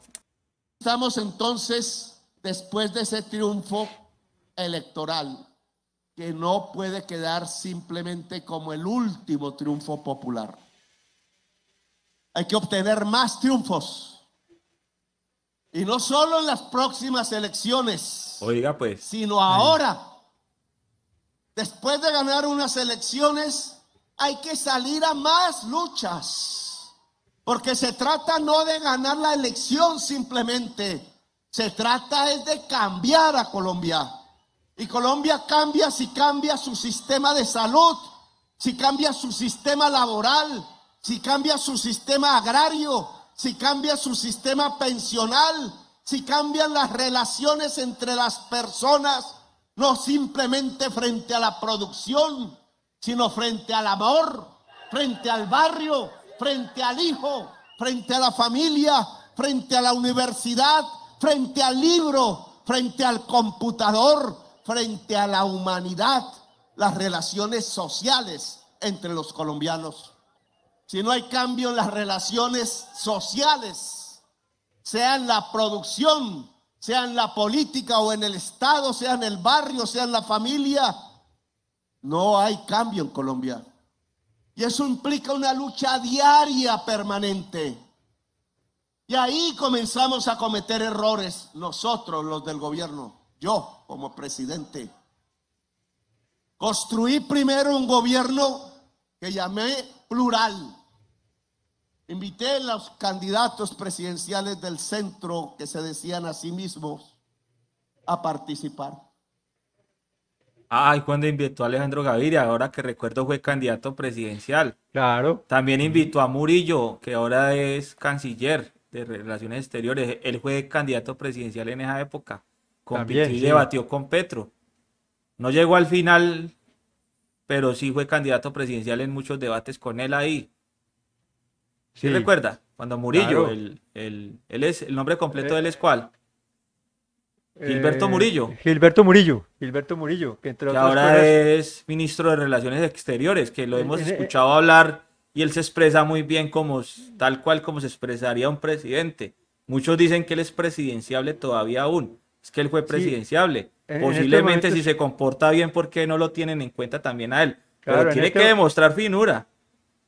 Estamos entonces, después de ese triunfo electoral, que no puede quedar simplemente como el último triunfo popular. Hay que obtener más triunfos y no solo en las próximas elecciones. Oiga, pues. Sino ahora. Después de ganar unas elecciones, hay que salir a más luchas. Porque se trata no de ganar la elección simplemente. Se trata es de cambiar a Colombia. Y Colombia cambia si cambia su sistema de salud, si cambia su sistema laboral, si cambia su sistema agrario, si cambia su sistema pensional, si cambian las relaciones entre las personas, no simplemente frente a la producción, sino frente al amor, frente al barrio, frente al hijo, frente a la familia, frente a la universidad, frente al libro, frente al computador, frente a la humanidad, las relaciones sociales entre los colombianos si no hay cambio en las relaciones sociales, sea en la producción, sea en la política o en el Estado, sea en el barrio, sea en la familia, no hay cambio en Colombia. Y eso implica una lucha diaria permanente. Y ahí comenzamos a cometer errores nosotros, los del gobierno, yo como presidente. Construí primero un gobierno que llamé plural, Invité a los candidatos presidenciales del centro que se decían a sí mismos a participar. Ay, cuando invitó a Alejandro Gaviria, ahora que recuerdo fue candidato presidencial. Claro. También invitó a Murillo, que ahora es canciller de Relaciones Exteriores. Él fue candidato presidencial en esa época. Compitió y debatió con Petro. No llegó al final, pero sí fue candidato presidencial en muchos debates con él ahí. ¿Sí, recuerda? Cuando Murillo, el, es, el nombre completo eh, de él es cuál? Gilberto eh, Murillo. Gilberto Murillo, Gilberto Murillo, que ahora es ministro de Relaciones Exteriores, que lo eh, hemos escuchado hablar y él se expresa muy bien como tal cual como se expresaría un presidente. Muchos dicen que él es presidenciable todavía aún. Es que él fue presidenciable. Este Posiblemente si se comporta bien, porque no lo tienen en cuenta también a él? Pero tiene este que demostrar finura,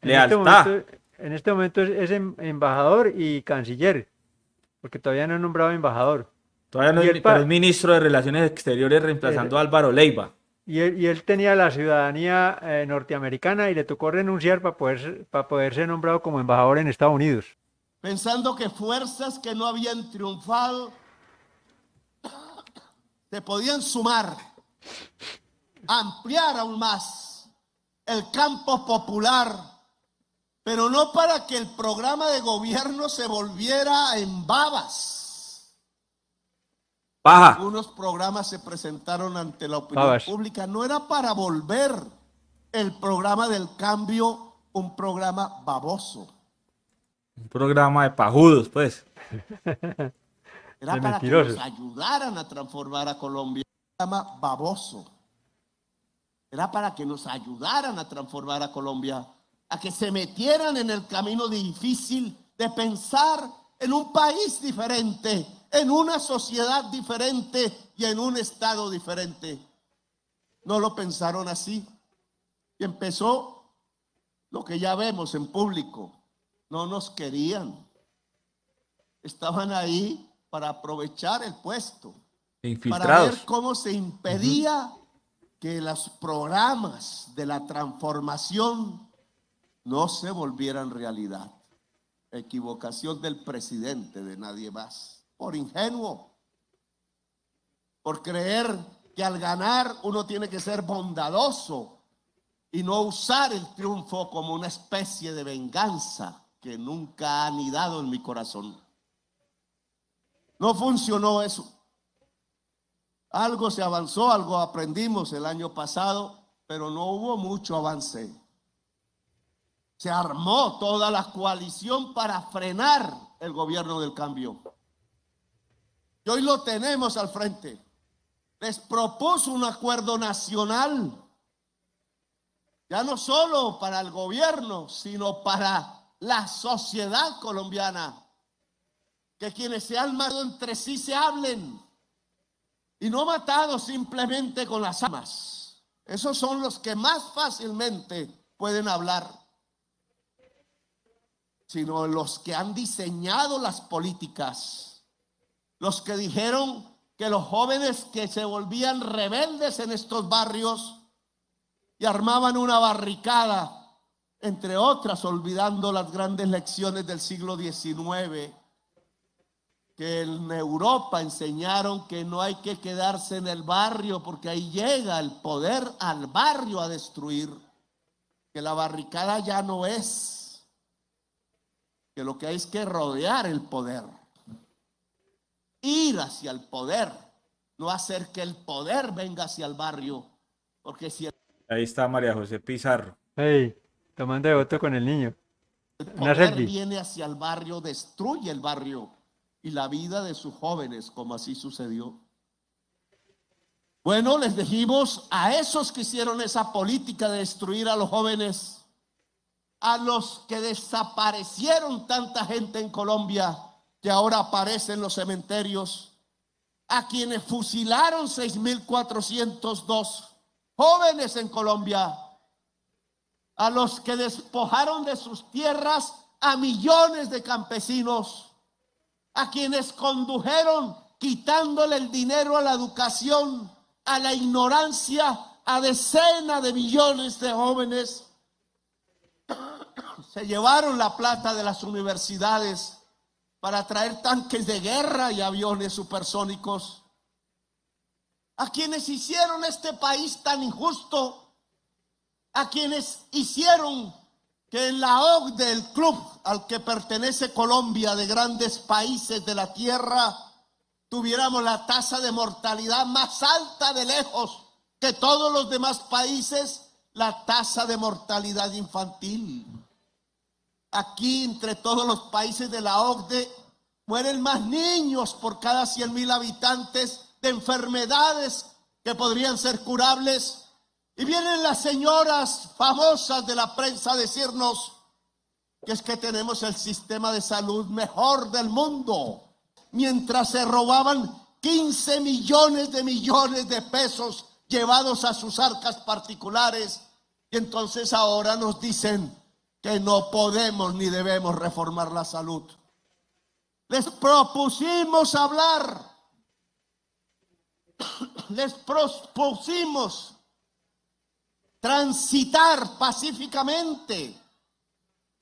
este lealtad en este momento es, em, embajador y canciller, porque todavía no ha nombrado embajador. Todavía no, es, pero es ministro de Relaciones Exteriores reemplazando eh, a Álvaro Leiva. Y él, tenía la ciudadanía eh, norteamericana y le tocó renunciar para poder, para poder ser nombrado como embajador en Estados Unidos. Pensando que fuerzas que no habían triunfado se podían sumar, ampliar aún más el campo popular pero no para que el programa de gobierno se volviera en babas. Baja. Algunos programas se presentaron ante la opinión pública. No era para volver el programa del cambio un programa baboso. Un programa de pajudos, pues. Era para que nos ayudaran a transformar a Colombia. baboso. Era para que nos ayudaran a transformar a Colombia a que se metieran en el camino difícil de pensar en un país diferente, en una sociedad diferente y en un estado diferente. No lo pensaron así. Y empezó lo que ya vemos en público. No nos querían. Estaban ahí para aprovechar el puesto. Para ver cómo se impedía que los programas de la transformación no se volvieran realidad. Equivocación del presidente, de nadie más, por ingenuo, por creer que al ganar uno tiene que ser bondadoso y no usar el triunfo como una especie de venganza que nunca ha anidado en mi corazón. No funcionó eso. Algo se avanzó, algo aprendimos el año pasado, pero no hubo mucho avance se armó toda la coalición para frenar el gobierno del cambio. Y hoy lo tenemos al frente. Les propuso un acuerdo nacional, ya no solo para el gobierno, sino para la sociedad colombiana. Que quienes se han matado entre sí se hablen. Y no matados simplemente con las armas. Esos son los que más fácilmente pueden hablar sino los que han diseñado las políticas, los que dijeron que los jóvenes que se volvían rebeldes en estos barrios y armaban una barricada, entre otras, olvidando las grandes lecciones del siglo XIX, que en Europa enseñaron que no hay que quedarse en el barrio porque ahí llega el poder al barrio a destruir, que la barricada ya no es que lo que hay es que rodear el poder, ir hacia el poder, no hacer que el poder venga hacia el barrio, porque si Ahí está María José Pizarro. Hey, tomando de voto con el niño. El poder viene hacia el barrio, destruye el barrio y la vida de sus jóvenes, como así sucedió. Bueno, les dijimos a esos que hicieron esa política de destruir a los jóvenes, a los que desaparecieron tanta gente en Colombia que ahora aparecen en los cementerios, a quienes fusilaron 6.402 jóvenes en Colombia, a los que despojaron de sus tierras a millones de campesinos, a quienes condujeron quitándole el dinero a la educación, a la ignorancia, a decenas de millones de jóvenes se llevaron la plata de las universidades para traer tanques de guerra y aviones supersónicos. A quienes hicieron este país tan injusto, a quienes hicieron que en la OCDE, del club al que pertenece Colombia de grandes países de la tierra, tuviéramos la tasa de mortalidad más alta de lejos que todos los demás países, la tasa de mortalidad infantil aquí entre todos los países de la OCDE mueren más niños por cada 100 mil habitantes de enfermedades que podrían ser curables. Y vienen las señoras famosas de la prensa a decirnos que es que tenemos el sistema de salud mejor del mundo, mientras se robaban 15 millones de millones de pesos llevados a sus arcas particulares. Y entonces ahora nos dicen que no podemos ni debemos reformar la salud. Les propusimos hablar, les propusimos transitar pacíficamente,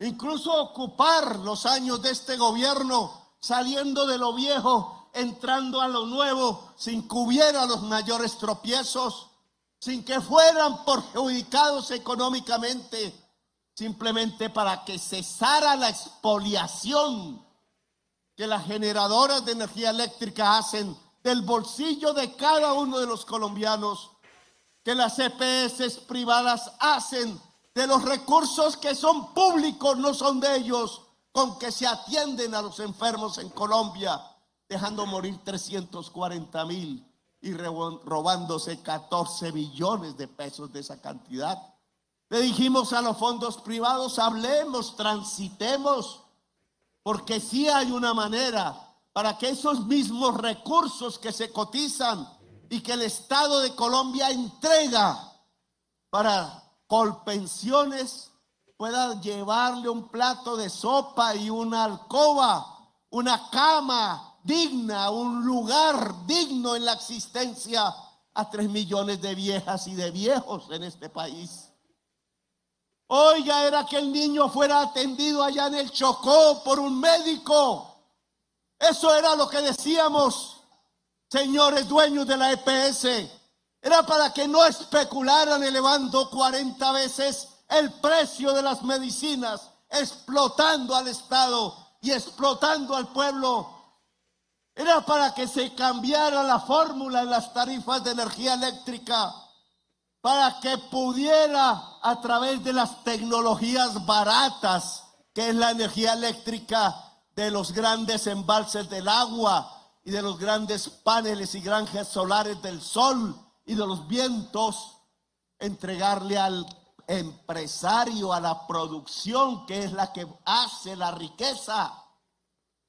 incluso ocupar los años de este gobierno saliendo de lo viejo, entrando a lo nuevo, sin que hubiera los mayores tropiezos, sin que fueran perjudicados económicamente simplemente para que cesara la expoliación que las generadoras de energía eléctrica hacen del bolsillo de cada uno de los colombianos, que las EPS privadas hacen de los recursos que son públicos, no son de ellos, con que se atienden a los enfermos en Colombia, dejando morir 340 mil y robándose 14 billones de pesos de esa cantidad le dijimos a los fondos privados, hablemos, transitemos, porque sí hay una manera para que esos mismos recursos que se cotizan y que el Estado de Colombia entrega para colpensiones pueda llevarle un plato de sopa y una alcoba, una cama digna, un lugar digno en la existencia a tres millones de viejas y de viejos en este país. Hoy ya era que el niño fuera atendido allá en el Chocó por un médico. Eso era lo que decíamos, señores dueños de la EPS. Era para que no especularan elevando 40 veces el precio de las medicinas, explotando al Estado y explotando al pueblo. Era para que se cambiara la fórmula en las tarifas de energía eléctrica para que pudiera a través de las tecnologías baratas, que es la energía eléctrica de los grandes embalses del agua y de los grandes paneles y granjas solares del sol y de los vientos, entregarle al empresario, a la producción, que es la que hace la riqueza,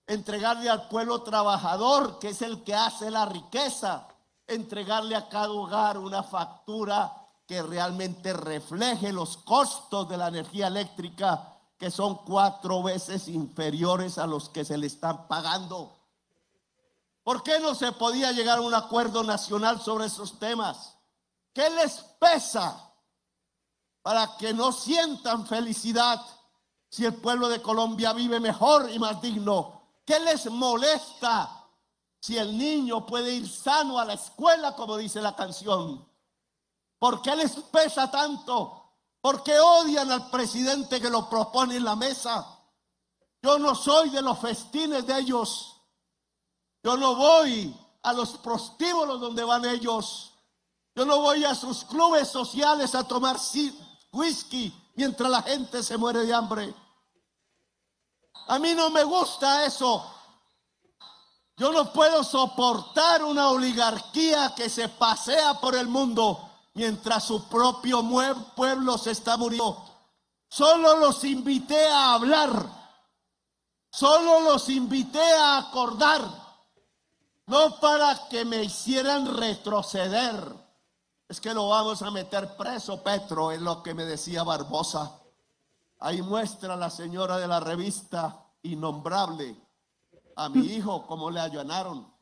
entregarle al pueblo trabajador, que es el que hace la riqueza, entregarle a cada hogar una factura que realmente refleje los costos de la energía eléctrica que son cuatro veces inferiores a los que se le están pagando. ¿Por qué no se podía llegar a un acuerdo nacional sobre esos temas? ¿Qué les pesa para que no sientan felicidad si el pueblo de Colombia vive mejor y más digno? ¿Qué les molesta si el niño puede ir sano a la escuela, como dice la canción? ¿Por qué les pesa tanto? ¿Por qué odian al presidente que lo propone en la mesa? Yo no soy de los festines de ellos. Yo no voy a los prostíbulos donde van ellos. Yo no voy a sus clubes sociales a tomar whisky mientras la gente se muere de hambre. A mí no me gusta eso. Yo no puedo soportar una oligarquía que se pasea por el mundo mientras su propio pueblo se está muriendo. Solo los invité a hablar, solo los invité a acordar, no para que me hicieran retroceder. Es que lo vamos a meter preso, Petro, es lo que me decía Barbosa. Ahí muestra la señora de la revista innombrable a mi hijo, como le allanaron.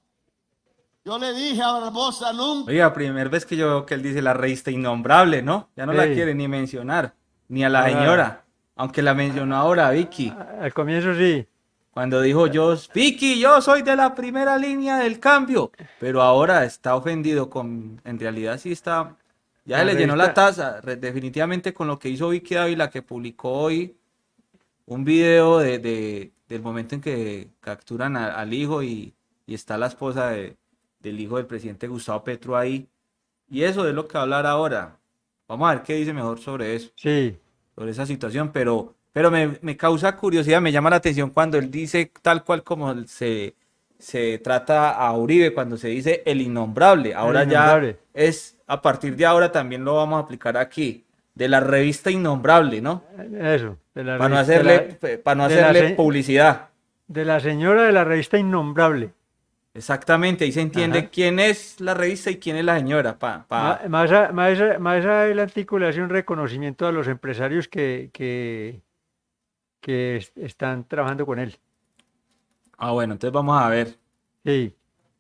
Yo le dije a Barbosa nunca. Oiga, primera vez que yo veo que él dice la revista innombrable, ¿no? Ya no la quiere ni mencionar, ni a la señora, aunque la mencionó ahora Vicky. Ah, al comienzo sí. Cuando dijo yo, Vicky, yo soy de la primera línea del cambio, pero ahora está ofendido con, en realidad sí está, ya le llenó la taza, definitivamente con lo que hizo Vicky Ávila, que publicó hoy un video de, del momento en que capturan al hijo y está la esposa de, del hijo del presidente Gustavo Petro ahí. Y eso es lo que hablar ahora. Vamos a ver qué dice mejor sobre eso. Sí. Sobre esa situación, pero, pero me, causa curiosidad, me llama la atención cuando él dice tal cual como se, se trata a Uribe, cuando se dice el innombrable. Ahora ya es, a partir de ahora también lo vamos a aplicar aquí. De la revista Innombrable, ¿no? Eso. De para, no hacerle, para no hacerle publicidad. De la señora de la revista Innombrable. Exactamente, ahí se entiende quién es la revista y quién es la señora. Pa, pa. Más, más, más, le hace un reconocimiento a los empresarios que, que, están trabajando con él. Ah, bueno, entonces vamos a ver. ¿Qué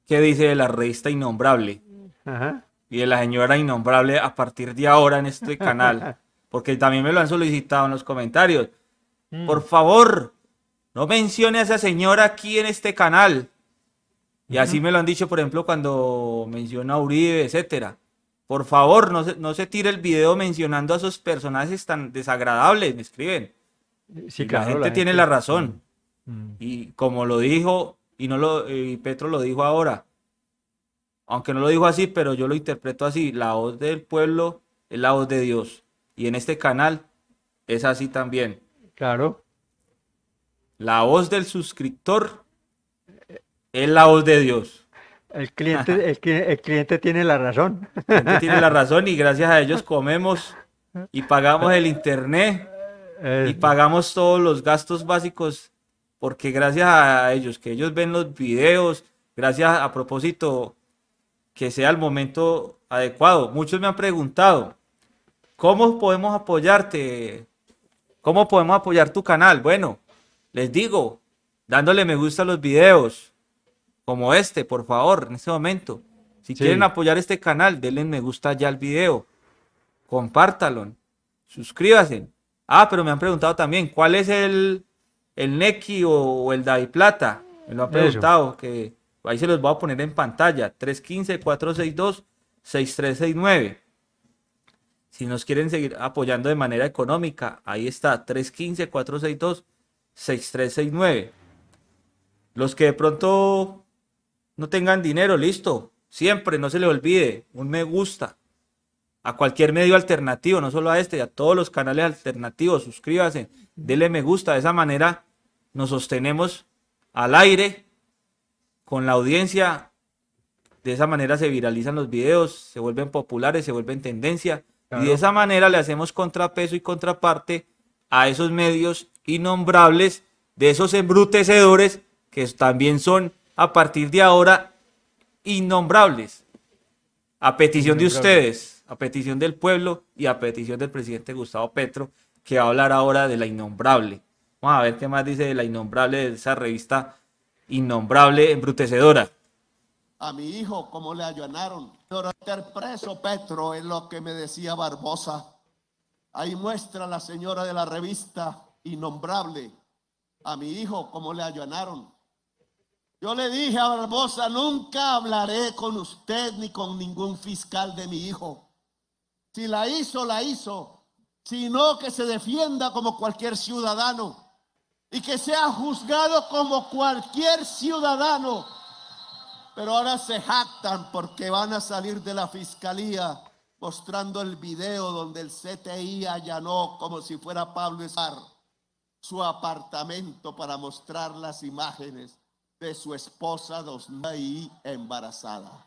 dice de la revista Innombrable? Y de la señora Innombrable a partir de ahora en este canal. porque también me lo han solicitado en los comentarios. Mm. Por favor, no mencione a esa señora aquí en este canal y así me lo han dicho, por ejemplo, cuando menciona a Uribe, etcétera. Por favor, no se, no se tire el video mencionando a esos personajes tan desagradables, me escriben. Eh, sí, claro, la, gente tiene la razón. Mm. Mm. Y como lo dijo, y no lo, y Petro lo dijo ahora, aunque no lo dijo así, pero yo lo interpreto así, la voz del pueblo es la voz de Dios. Y en este canal es así también. Claro. La voz del suscriptor es la voz de Dios. El cliente, que el cliente tiene la razón. El cliente tiene la razón y gracias a ellos comemos y pagamos el internet y pagamos todos los gastos básicos porque gracias a ellos, que ellos ven los videos, gracias a propósito, que sea el momento adecuado. Muchos me han preguntado, ¿cómo podemos apoyarte? ¿Cómo podemos apoyar tu canal? Bueno, les digo, dándole me gusta a los videos, como este, por favor, en este momento. Si quieren apoyar este canal, denle me gusta ya al video, compártalo, suscríbanse. Ah, pero me han preguntado también, ¿cuál es el, el Neki o, el Davi Plata? Me lo han preguntado, que ahí se los voy a poner en pantalla, 315-462-6369. Si nos quieren seguir apoyando de manera económica, ahí está, 315-462-6369. Los que de pronto no tengan dinero, listo. Siempre, no se le olvide, un me gusta. A cualquier medio alternativo, no solo a este, a todos los canales alternativos, suscríbase, dele me gusta. De esa manera nos sostenemos al aire con la audiencia. De esa manera se viralizan los videos, se vuelven populares, se vuelven tendencia. Y de esa manera le hacemos contrapeso y contraparte a esos medios innombrables, de esos embrutecedores que también son a partir de ahora innombrables, a petición de ustedes, a petición del pueblo y a petición del presidente Gustavo Petro, que va a hablar ahora de la innombrable. Vamos a ver qué más dice de la innombrable de esa revista innombrable embrutecedora. A mi hijo, ¿cómo le allanaron? por estar preso, Petro, es lo que me decía Barbosa. Ahí muestra la señora de la revista innombrable. A mi hijo, ¿cómo le allanaron? Yo le dije a Barbosa, nunca hablaré con usted ni con ningún fiscal de mi hijo. Si la hizo, la hizo. Si no, que se defienda como cualquier ciudadano y que sea juzgado como cualquier ciudadano. Pero ahora se jactan porque van a salir de la fiscalía mostrando el video donde el CTI allanó como si fuera Pablo Esar su apartamento para mostrar las imágenes de su esposa dos y embarazada.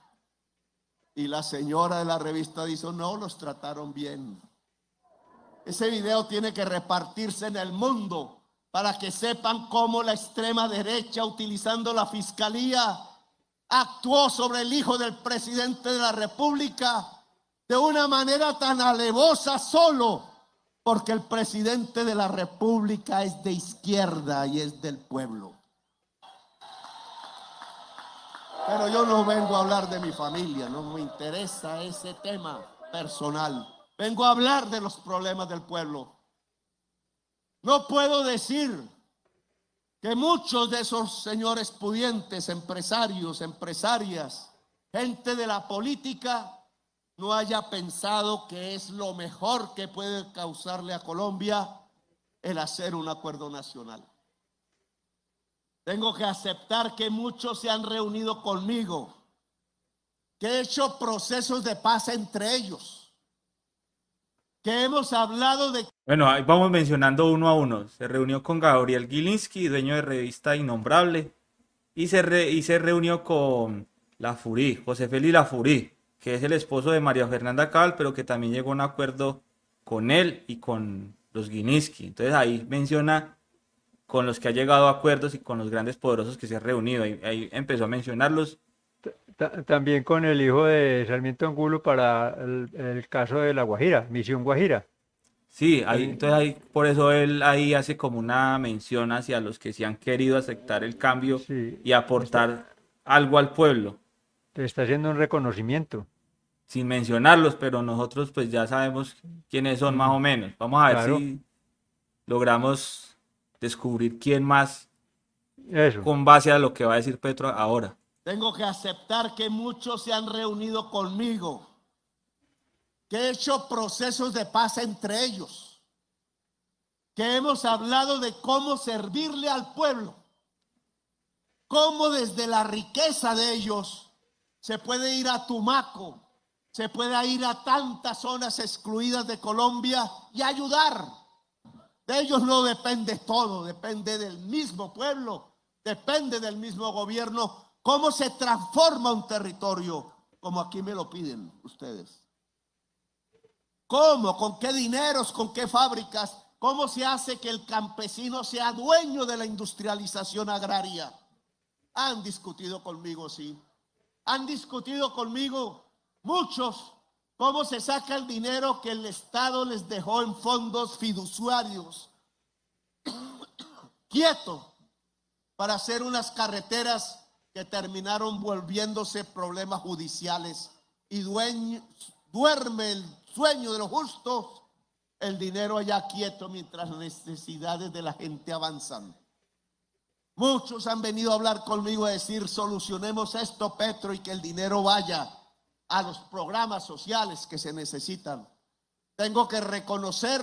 Y la señora de la revista dijo, no, los trataron bien. Ese video tiene que repartirse en el mundo para que sepan cómo la extrema derecha, utilizando la fiscalía, actuó sobre el hijo del presidente de la República de una manera tan alevosa solo porque el presidente de la República es de izquierda y es del pueblo. Pero yo no vengo a hablar de mi familia, no me interesa ese tema personal. Vengo a hablar de los problemas del pueblo. No puedo decir que muchos de esos señores pudientes, empresarios, empresarias, gente de la política, no haya pensado que es lo mejor que puede causarle a Colombia el hacer un acuerdo nacional. Tengo que aceptar que muchos se han reunido conmigo, que he hecho procesos de paz entre ellos, que hemos hablado de... Bueno, ahí vamos mencionando uno a uno. Se reunió con Gabriel Gilinski, dueño de revista Innombrable, y se, y se reunió con La Furí, José Félix La Furí, que es el esposo de María Fernanda Cabal, pero que también llegó a un acuerdo con él y con los Gilinski. Entonces ahí menciona con los que ha llegado a acuerdos y con los grandes poderosos que se ha reunido. Ahí, empezó a mencionarlos. También con el hijo de Sarmiento Angulo para el, caso de La Guajira, Misión Guajira. Sí, eh, entonces ahí, por eso él ahí hace como una mención hacia los que se sí han querido aceptar el cambio y aportar algo al pueblo. está haciendo un reconocimiento. Sin mencionarlos, pero nosotros pues ya sabemos quiénes son más o menos. Vamos a ver si logramos descubrir quién más con base a lo que va a decir Petro ahora. Tengo que aceptar que muchos se han reunido conmigo, que he hecho procesos de paz entre ellos, que hemos hablado de cómo servirle al pueblo, cómo desde la riqueza de ellos se puede ir a Tumaco, se puede ir a tantas zonas excluidas de Colombia y ayudar. De ellos no depende todo, depende del mismo pueblo, depende del mismo gobierno, cómo se transforma un territorio, como aquí me lo piden ustedes. ¿Cómo? ¿Con qué dineros? ¿Con qué fábricas? ¿Cómo se hace que el campesino sea dueño de la industrialización agraria? Han discutido conmigo, sí. Han discutido conmigo muchos ¿Cómo se saca el dinero que el Estado les dejó en fondos fiduciarios? Quieto para hacer unas carreteras que terminaron volviéndose problemas judiciales y duerme el sueño de los justos, el dinero allá quieto mientras las necesidades de la gente avanzan. Muchos han venido a hablar conmigo a decir, solucionemos esto, Petro, y que el dinero vaya a los programas sociales que se necesitan. Tengo que reconocer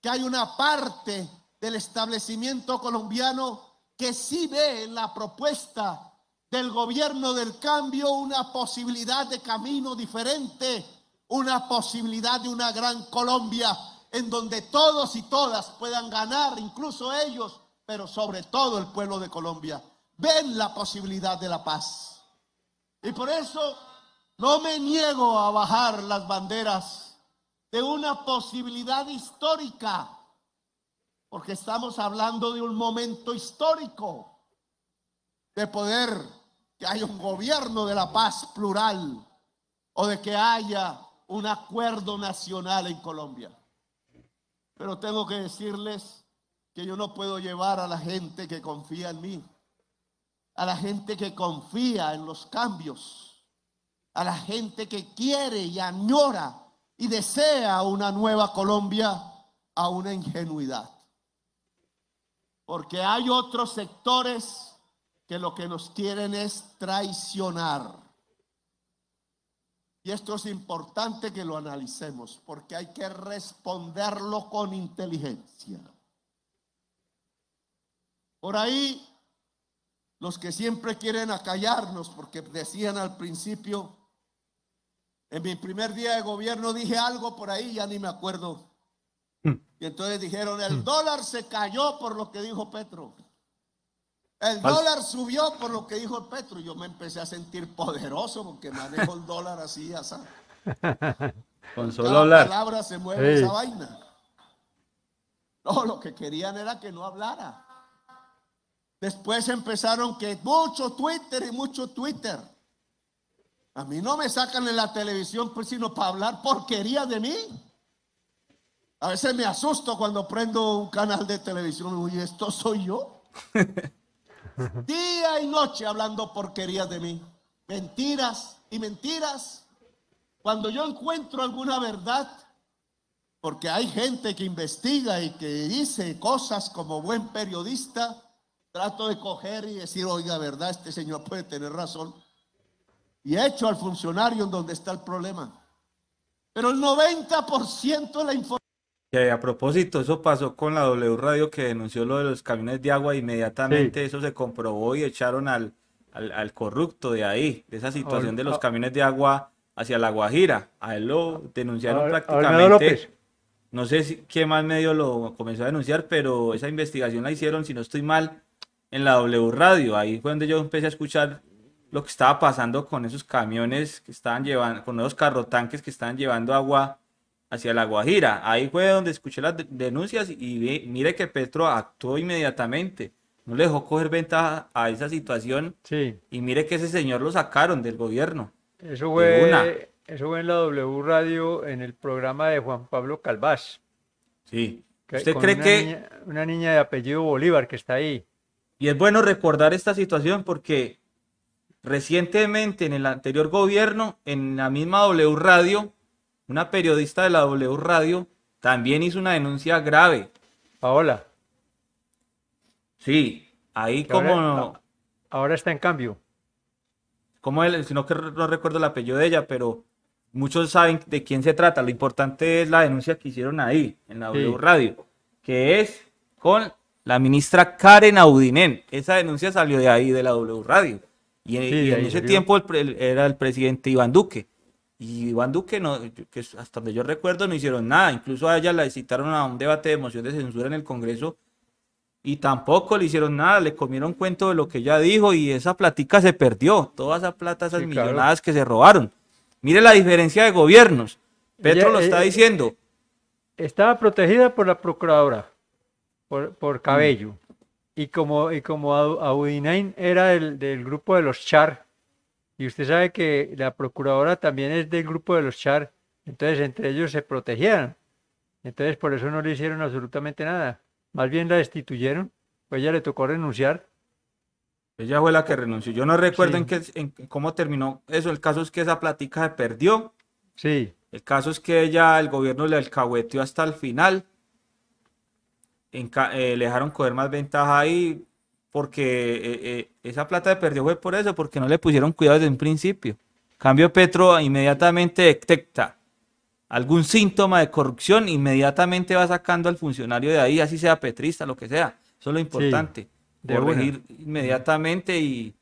que hay una parte del establecimiento colombiano que sí ve en la propuesta del gobierno del cambio una posibilidad de camino diferente, una posibilidad de una gran Colombia en donde todos y todas puedan ganar, incluso ellos, pero sobre todo el pueblo de Colombia. Ven la posibilidad de la paz. Y por eso no me niego a bajar las banderas de una posibilidad histórica, porque estamos hablando de un momento histórico de poder, que haya un gobierno de la paz plural o de que haya un acuerdo nacional en Colombia. Pero tengo que decirles que yo no puedo llevar a la gente que confía en mí, a la gente que confía en los cambios a la gente que quiere y añora y desea una nueva Colombia a una ingenuidad. Porque hay otros sectores que lo que nos quieren es traicionar. Y esto es importante que lo analicemos porque hay que responderlo con inteligencia. Por ahí, los que siempre quieren acallarnos porque decían al principio, en mi primer día de gobierno dije algo por ahí, ya ni me acuerdo. Hmm. Y entonces dijeron, el hmm. dólar se cayó por lo que dijo Petro. El dólar subió por lo que dijo Petro. Yo me empecé a sentir poderoso porque manejo el dólar así, así. Con solo hablar. palabra se mueve esa vaina. No, lo que querían era que no hablara. Después empezaron que mucho Twitter y mucho Twitter. A mí no me sacan en la televisión pues, sino para hablar porquería de mí. A veces me asusto cuando prendo un canal de televisión. y esto soy yo. Día y noche hablando porquerías de mí. Mentiras y mentiras. Cuando yo encuentro alguna verdad, porque hay gente que investiga y que dice cosas como buen periodista, trato de coger y decir, oiga, verdad, este señor puede tener razón y he hecho al funcionario en donde está el problema. Pero el 90% de la información... Y a propósito, eso pasó con la W Radio que denunció lo de los camiones de agua, inmediatamente eso se comprobó y echaron al, al, corrupto de ahí, de esa situación de los camiones de agua hacia La Guajira. A él lo denunciaron prácticamente. No sé si, qué más medio lo comenzó a denunciar, pero esa investigación la hicieron, si no estoy mal, en la W Radio. Ahí fue donde yo empecé a escuchar lo que estaba pasando con esos camiones que estaban llevando, con esos carrotanques que estaban llevando agua hacia la Guajira. Ahí fue donde escuché las denuncias y vi, mire que Petro actuó inmediatamente. No le dejó coger ventaja a esa situación. Sí. Y mire que ese señor lo sacaron del gobierno. Eso fue, eso en la W Radio, en el programa de Juan Pablo Calvás. Sí. ¿Usted cree que... una niña de apellido Bolívar que está ahí. Y es bueno recordar esta situación porque Recientemente, en el anterior gobierno, en la misma W Radio, una periodista de la W Radio también hizo una denuncia grave. Paola. Sí, ahí como... Ahora, está en cambio. Como él, sino que no recuerdo el apellido de ella, pero muchos saben de quién se trata. Lo importante es la denuncia que hicieron ahí, en la W Radio, que es con la ministra Karen audinen Esa denuncia salió de ahí, de la W Radio. Y, eh, en ese tiempo era el presidente Iván Duque. Y Iván Duque, hasta donde yo recuerdo, no hicieron nada. Incluso a ella la citaron a un debate de moción de censura en el Congreso y tampoco le hicieron nada. Le comieron cuento de lo que ella dijo y esa platica se perdió. Todas esa plata, esas millonadas que se robaron. Mire la diferencia de gobiernos. Petro lo eh, está eh, diciendo. Estaba protegida por la procuradora, por, mm. cabello. Y como, y como Audinain era del, grupo de los Char, y usted sabe que la procuradora también es del grupo de los Char, entonces entre ellos se protegían. Entonces por eso no le hicieron absolutamente nada. Más bien la destituyeron, pues ella le tocó renunciar. Ella fue la que renunció. Yo no recuerdo en, qué, cómo terminó eso. El caso es que esa platica se perdió. Sí. El caso es que ella, el gobierno le alcahueteó hasta el final. Eh, le dejaron coger más ventaja ahí porque eh, eh, esa plata de perdió fue por eso, porque no le pusieron cuidado desde un principio. Cambio Petro inmediatamente detecta algún síntoma de corrupción, inmediatamente va sacando al funcionario de ahí, así sea petrista, lo que sea. Eso es lo importante. de corregir inmediatamente y,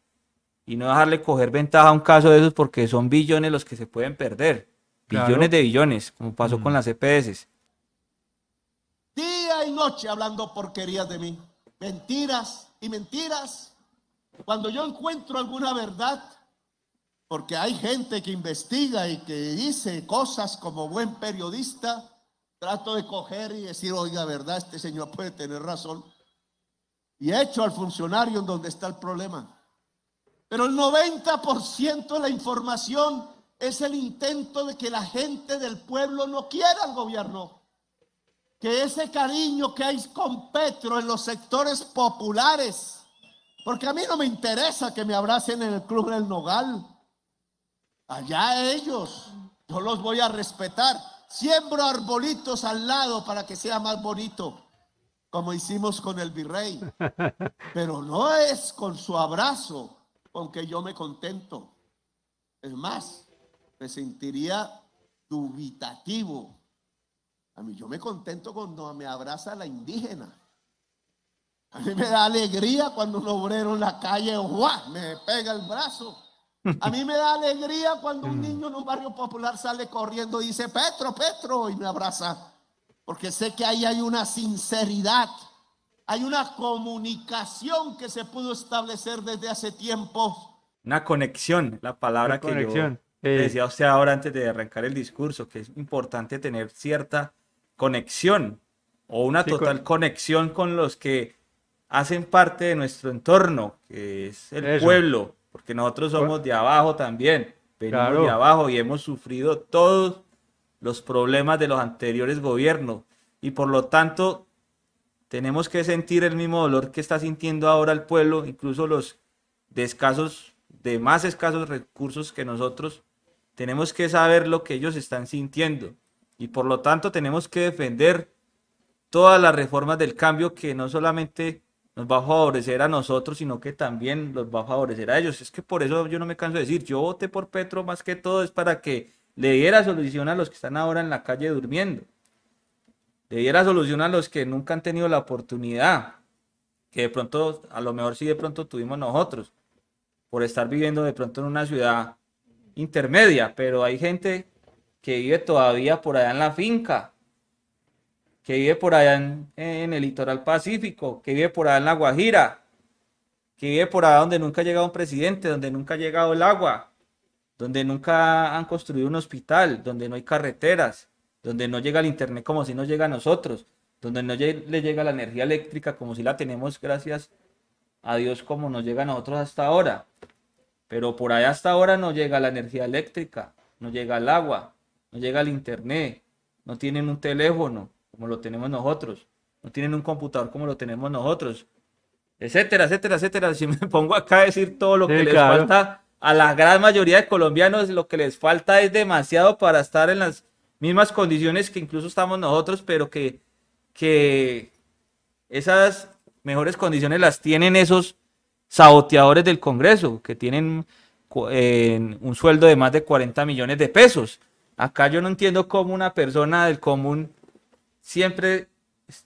no dejarle coger ventaja a un caso de esos porque son billones los que se pueden perder. Billones de billones, como pasó con las EPS y noche hablando porquerías de mí. Mentiras y mentiras. Cuando yo encuentro alguna verdad, porque hay gente que investiga y que dice cosas como buen periodista, trato de coger y decir, oiga, verdad, este señor puede tener razón. Y echo al funcionario en donde está el problema. Pero el 90% de la información es el intento de que la gente del pueblo no quiera al gobierno que ese cariño que hay con Petro en los sectores populares, porque a mí no me interesa que me abracen en el Club del Nogal, allá ellos, yo los voy a respetar, siembro arbolitos al lado para que sea más bonito, como hicimos con el virrey, pero no es con su abrazo con que yo me contento, es más, me sentiría dubitativo a mí yo me contento cuando me abraza la indígena. A mí me da alegría cuando un obrero en la calle ¡guau! me pega el brazo. A mí me da alegría cuando un niño en un barrio popular sale corriendo y dice, Petro, Petro, y me abraza. Porque sé que ahí hay una sinceridad, hay una comunicación que se pudo establecer desde hace tiempo. Una conexión, la palabra que yo decía usted ahora antes de arrancar el discurso, que es importante tener cierta conexión o una total conexión con los que hacen parte de nuestro entorno, que es el pueblo, porque nosotros somos de abajo también, venimos de abajo y hemos sufrido todos los problemas de los anteriores gobiernos y por lo tanto tenemos que sentir el mismo dolor que está sintiendo ahora el pueblo, incluso los de escasos, de más escasos recursos que nosotros, tenemos que saber lo que ellos están sintiendo y por lo tanto tenemos que defender todas las reformas del cambio que no solamente nos va a favorecer a nosotros, sino que también los va a favorecer a ellos. Es que por eso yo no me canso de decir, yo voté por Petro más que todo, es para que le diera solución a los que están ahora en la calle durmiendo, le diera solución a los que nunca han tenido la oportunidad, que de pronto, a lo mejor sí de pronto tuvimos nosotros, por estar viviendo de pronto en una ciudad intermedia, pero hay gente que vive todavía por allá en la finca, que vive por allá en, el litoral pacífico, que vive por allá en la Guajira, que vive por allá donde nunca ha llegado un presidente, donde nunca ha llegado el agua, donde nunca han construido un hospital, donde no hay carreteras, donde no llega el internet como si nos llega a nosotros, donde no le llega la energía eléctrica como si la tenemos gracias a Dios como nos llega a nosotros hasta ahora. Pero por allá hasta ahora no llega la energía eléctrica, no llega el agua, no llega al internet, no tienen un teléfono como lo tenemos nosotros, no tienen un computador como lo tenemos nosotros, etcétera, etcétera, etcétera. Si me pongo acá a decir todo lo que les falta a la gran mayoría de colombianos, lo que les falta es demasiado para estar en las mismas condiciones que incluso estamos nosotros, pero que, que esas mejores condiciones las tienen esos saboteadores del Congreso, que tienen eh, un sueldo de más de 40 millones de pesos. Acá yo no entiendo cómo una persona del común siempre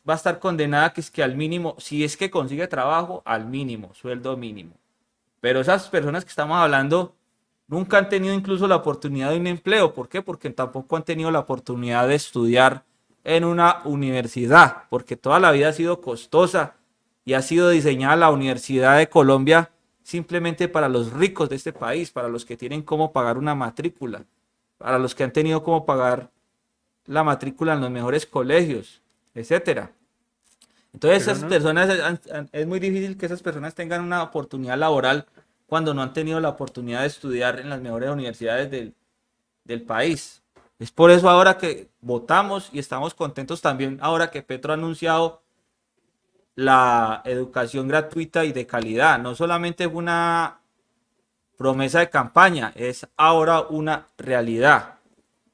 va a estar condenada que es que al mínimo, si es que consigue trabajo, al mínimo, sueldo mínimo. Pero esas personas que estamos hablando nunca han tenido incluso la oportunidad de un empleo. ¿Por qué? Porque tampoco han tenido la oportunidad de estudiar en una universidad, porque toda la vida ha sido costosa y ha sido diseñada la Universidad de Colombia simplemente para los ricos de este país, para los que tienen cómo pagar una matrícula para los que han tenido como pagar la matrícula en los mejores colegios, etcétera. Entonces, esas personas, es muy difícil que esas personas tengan una oportunidad laboral cuando no han tenido la oportunidad de estudiar en las mejores universidades del, del país. Es por eso ahora que votamos y estamos contentos también ahora que Petro ha anunciado la educación gratuita y de calidad. No solamente una promesa de campaña es ahora una realidad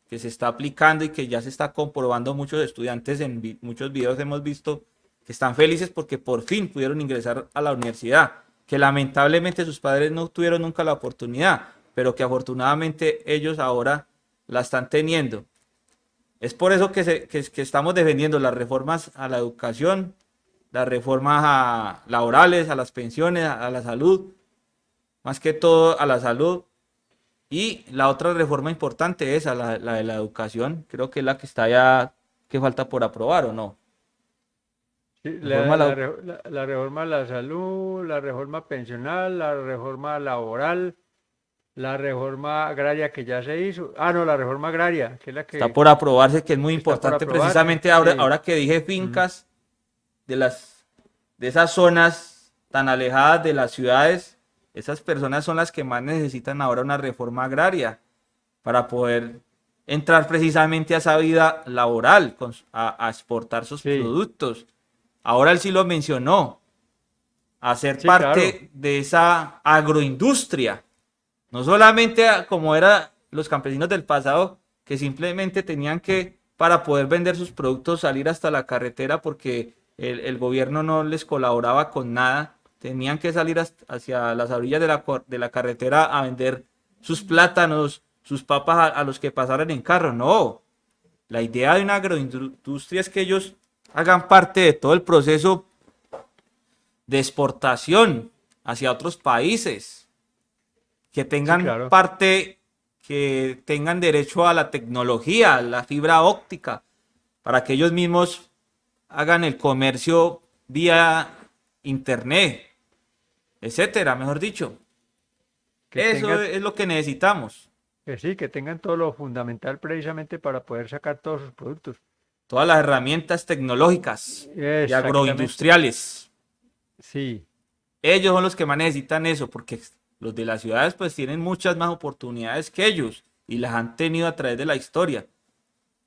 que se está aplicando y que ya se está comprobando muchos estudiantes en muchos videos hemos visto que están felices porque por fin pudieron ingresar a la universidad, que lamentablemente sus padres no tuvieron nunca la oportunidad, pero que afortunadamente ellos ahora la están teniendo. Es por eso que, que, estamos defendiendo las reformas a la educación, las reformas laborales, a las pensiones, a la salud, más que todo a la salud. Y la otra reforma importante es a la, de la educación, creo que es la que está ya, que falta por aprobar o no. la, reforma a la salud, la reforma pensional, la reforma laboral, la reforma agraria que ya se hizo. Ah, no, la reforma agraria, que es la que... Está por aprobarse, que es muy importante precisamente ahora, ahora que dije fincas, de, las, de esas zonas tan alejadas de las ciudades, esas personas son las que más necesitan ahora una reforma agraria para poder entrar precisamente a esa vida laboral, a, exportar sus productos. Ahora él sí lo mencionó, hacer parte de esa agroindustria. No solamente como eran los campesinos del pasado, que simplemente tenían que, para poder vender sus productos, salir hasta la carretera porque el gobierno no les colaboraba con nada tenían que salir hacia las orillas de la, carretera a vender sus plátanos, sus papas a, los que pasaran en carro. No, la idea de una agroindustria es que ellos hagan parte de todo el proceso de exportación hacia otros países, que tengan parte, que tengan derecho a la tecnología, a la fibra óptica, para que ellos mismos hagan el comercio vía internet etcétera, mejor dicho. Eso es lo que necesitamos. Que sí, que tengan todo lo fundamental precisamente para poder sacar todos sus productos. Todas las herramientas tecnológicas y agroindustriales. Sí. Ellos son los que más necesitan eso, porque los de las ciudades pues tienen muchas más oportunidades que ellos y las han tenido a través de la historia.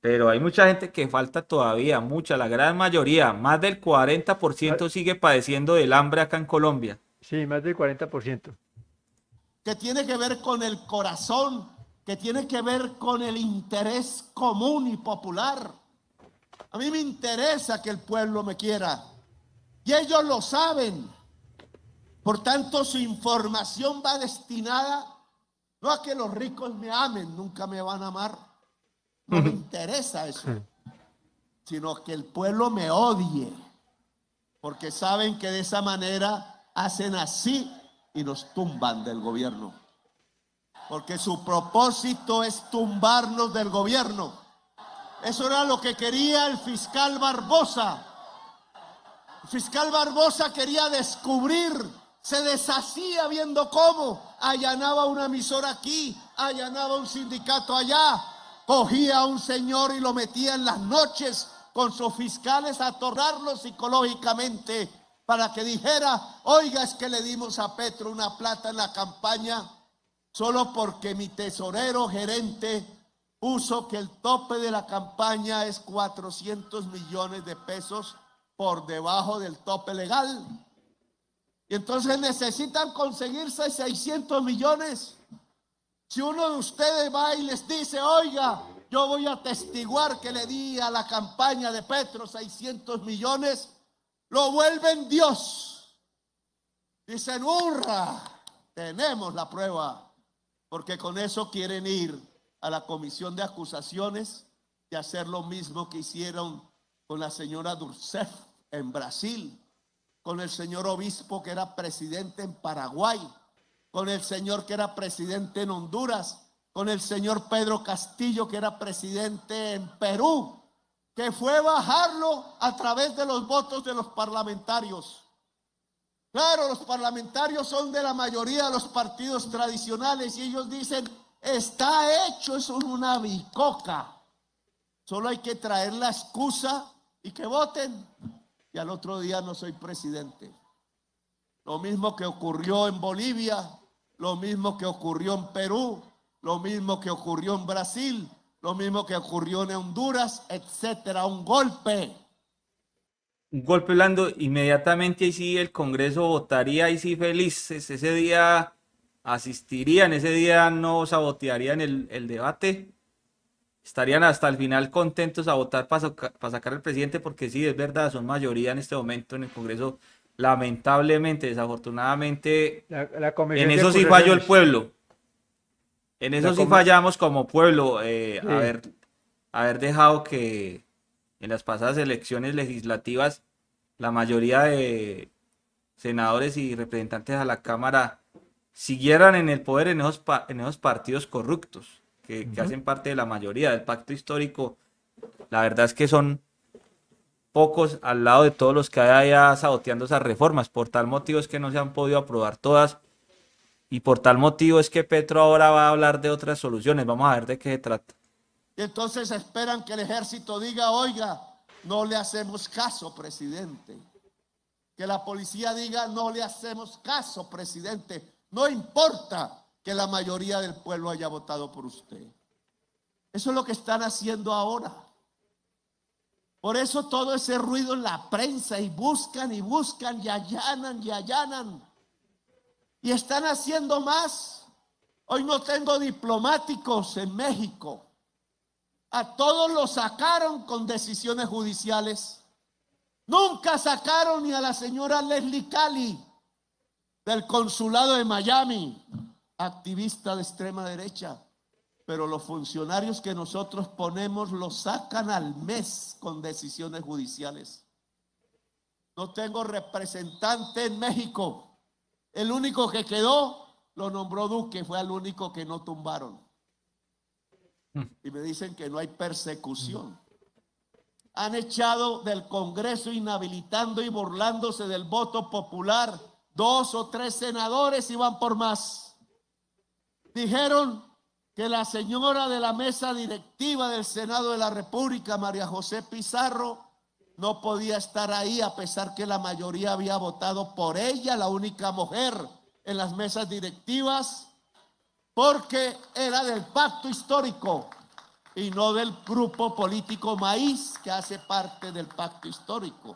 Pero hay mucha gente que falta todavía, mucha, la gran mayoría, más del 40% sigue padeciendo del hambre acá en Colombia. Sí, más del 40%. Que tiene que ver con el corazón, que tiene que ver con el interés común y popular. A mí me interesa que el pueblo me quiera. Y ellos lo saben. Por tanto, su información va destinada no a que los ricos me amen, nunca me van a amar. No me interesa eso. Sino que el pueblo me odie. Porque saben que de esa manera hacen así y nos tumban del gobierno. Porque su propósito es tumbarnos del gobierno. Eso era lo que quería el fiscal Barbosa. El fiscal Barbosa quería descubrir, se deshacía viendo cómo allanaba una emisora aquí, allanaba un sindicato allá, cogía a un señor y lo metía en las noches con sus fiscales a atorrarlo psicológicamente para que dijera, oiga, es que le dimos a Petro una plata en la campaña solo porque mi tesorero gerente puso que el tope de la campaña es 400 millones de pesos por debajo del tope legal. Y entonces necesitan conseguirse 600 millones. Si uno de ustedes va y les dice, oiga, yo voy a testiguar que le di a la campaña de Petro 600 millones, lo vuelven Dios. Dicen, hurra, tenemos la prueba, porque con eso quieren ir a la comisión de acusaciones y hacer lo mismo que hicieron con la señora Durcef en Brasil, con el señor obispo que era presidente en Paraguay, con el señor que era presidente en Honduras, con el señor Pedro Castillo que era presidente en Perú que fue bajarlo a través de los votos de los parlamentarios. Claro, los parlamentarios son de la mayoría de los partidos tradicionales y ellos dicen, está hecho, es una bicoca. Solo hay que traer la excusa y que voten. Y al otro día no soy presidente. Lo mismo que ocurrió en Bolivia, lo mismo que ocurrió en Perú, lo mismo que ocurrió en Brasil, lo mismo que ocurrió en Honduras, etcétera, un golpe. Un golpe blando, inmediatamente y sí el Congreso votaría y sí felices. Ese día asistirían, ese día no sabotearían el, debate. Estarían hasta el final contentos a votar para, sacar al presidente, porque sí, es verdad, son mayoría en este momento en el Congreso lamentablemente, desafortunadamente, en eso sí falló el pueblo. En eso sí fallamos como pueblo, eh, haber, dejado que en las pasadas elecciones legislativas la mayoría de senadores y representantes a la Cámara siguieran en el poder en esos, en esos partidos corruptos que, hacen parte de la mayoría del pacto histórico. La verdad es que son pocos al lado de todos los que haya saboteando esas reformas. Por tal motivo es que no se han podido aprobar todas y por tal motivo es que Petro ahora va a hablar de otras soluciones. Vamos a ver de qué se trata. Y entonces esperan que el ejército diga, oiga, no le hacemos caso, presidente. Que la policía diga, no le hacemos caso, presidente. No importa que la mayoría del pueblo haya votado por usted. Eso es lo que están haciendo ahora. Por eso todo ese ruido en la prensa y buscan y buscan y allanan y allanan y están haciendo más. Hoy no tengo diplomáticos en México. A todos los sacaron con decisiones judiciales. Nunca sacaron ni a la señora Leslie Cali del consulado de Miami, activista de extrema derecha. Pero los funcionarios que nosotros ponemos los sacan al mes con decisiones judiciales. No tengo representante en México el único que quedó lo nombró duque, fue el único que no tumbaron. Y me dicen que no hay persecución. Han echado del Congreso inhabilitando y burlándose del voto popular dos o tres senadores y van por más. Dijeron que la señora de la mesa directiva del Senado de la República, María José Pizarro, no podía estar ahí a pesar que la mayoría había votado por ella, la única mujer en las mesas directivas, porque era del pacto histórico y no del grupo político Maíz que hace parte del pacto histórico.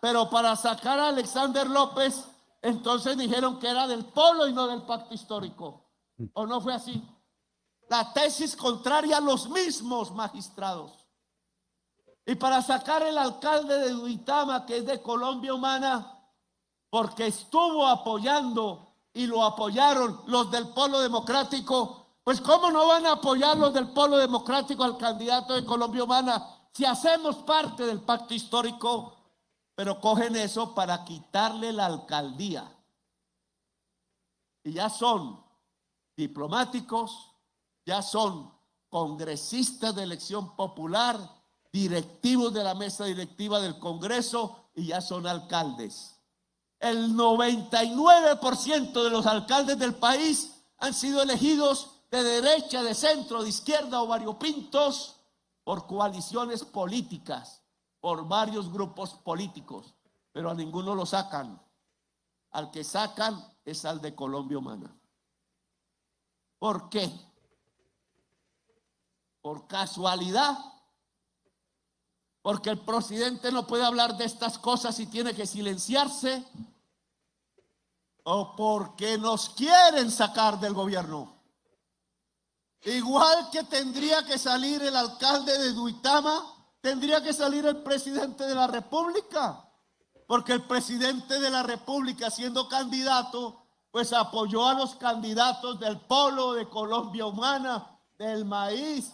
Pero para sacar a Alexander López, entonces dijeron que era del pueblo y no del pacto histórico. ¿O no fue así? La tesis contraria a los mismos magistrados. Y para sacar el alcalde de Duitama, que es de Colombia Humana, porque estuvo apoyando y lo apoyaron los del Polo Democrático, pues ¿cómo no van a apoyar los del Polo Democrático al candidato de Colombia Humana si hacemos parte del pacto histórico? Pero cogen eso para quitarle la alcaldía. Y ya son diplomáticos, ya son congresistas de elección popular, directivos de la mesa directiva del Congreso y ya son alcaldes. El 99% de los alcaldes del país han sido elegidos de derecha, de centro, de izquierda o variopintos por coaliciones políticas, por varios grupos políticos, pero a ninguno lo sacan. Al que sacan es al de Colombia Humana. ¿Por qué? Por casualidad porque el presidente no puede hablar de estas cosas y tiene que silenciarse, o porque nos quieren sacar del gobierno. Igual que tendría que salir el alcalde de Duitama, tendría que salir el presidente de la República, porque el presidente de la República siendo candidato, pues apoyó a los candidatos del polo, de Colombia Humana, del maíz,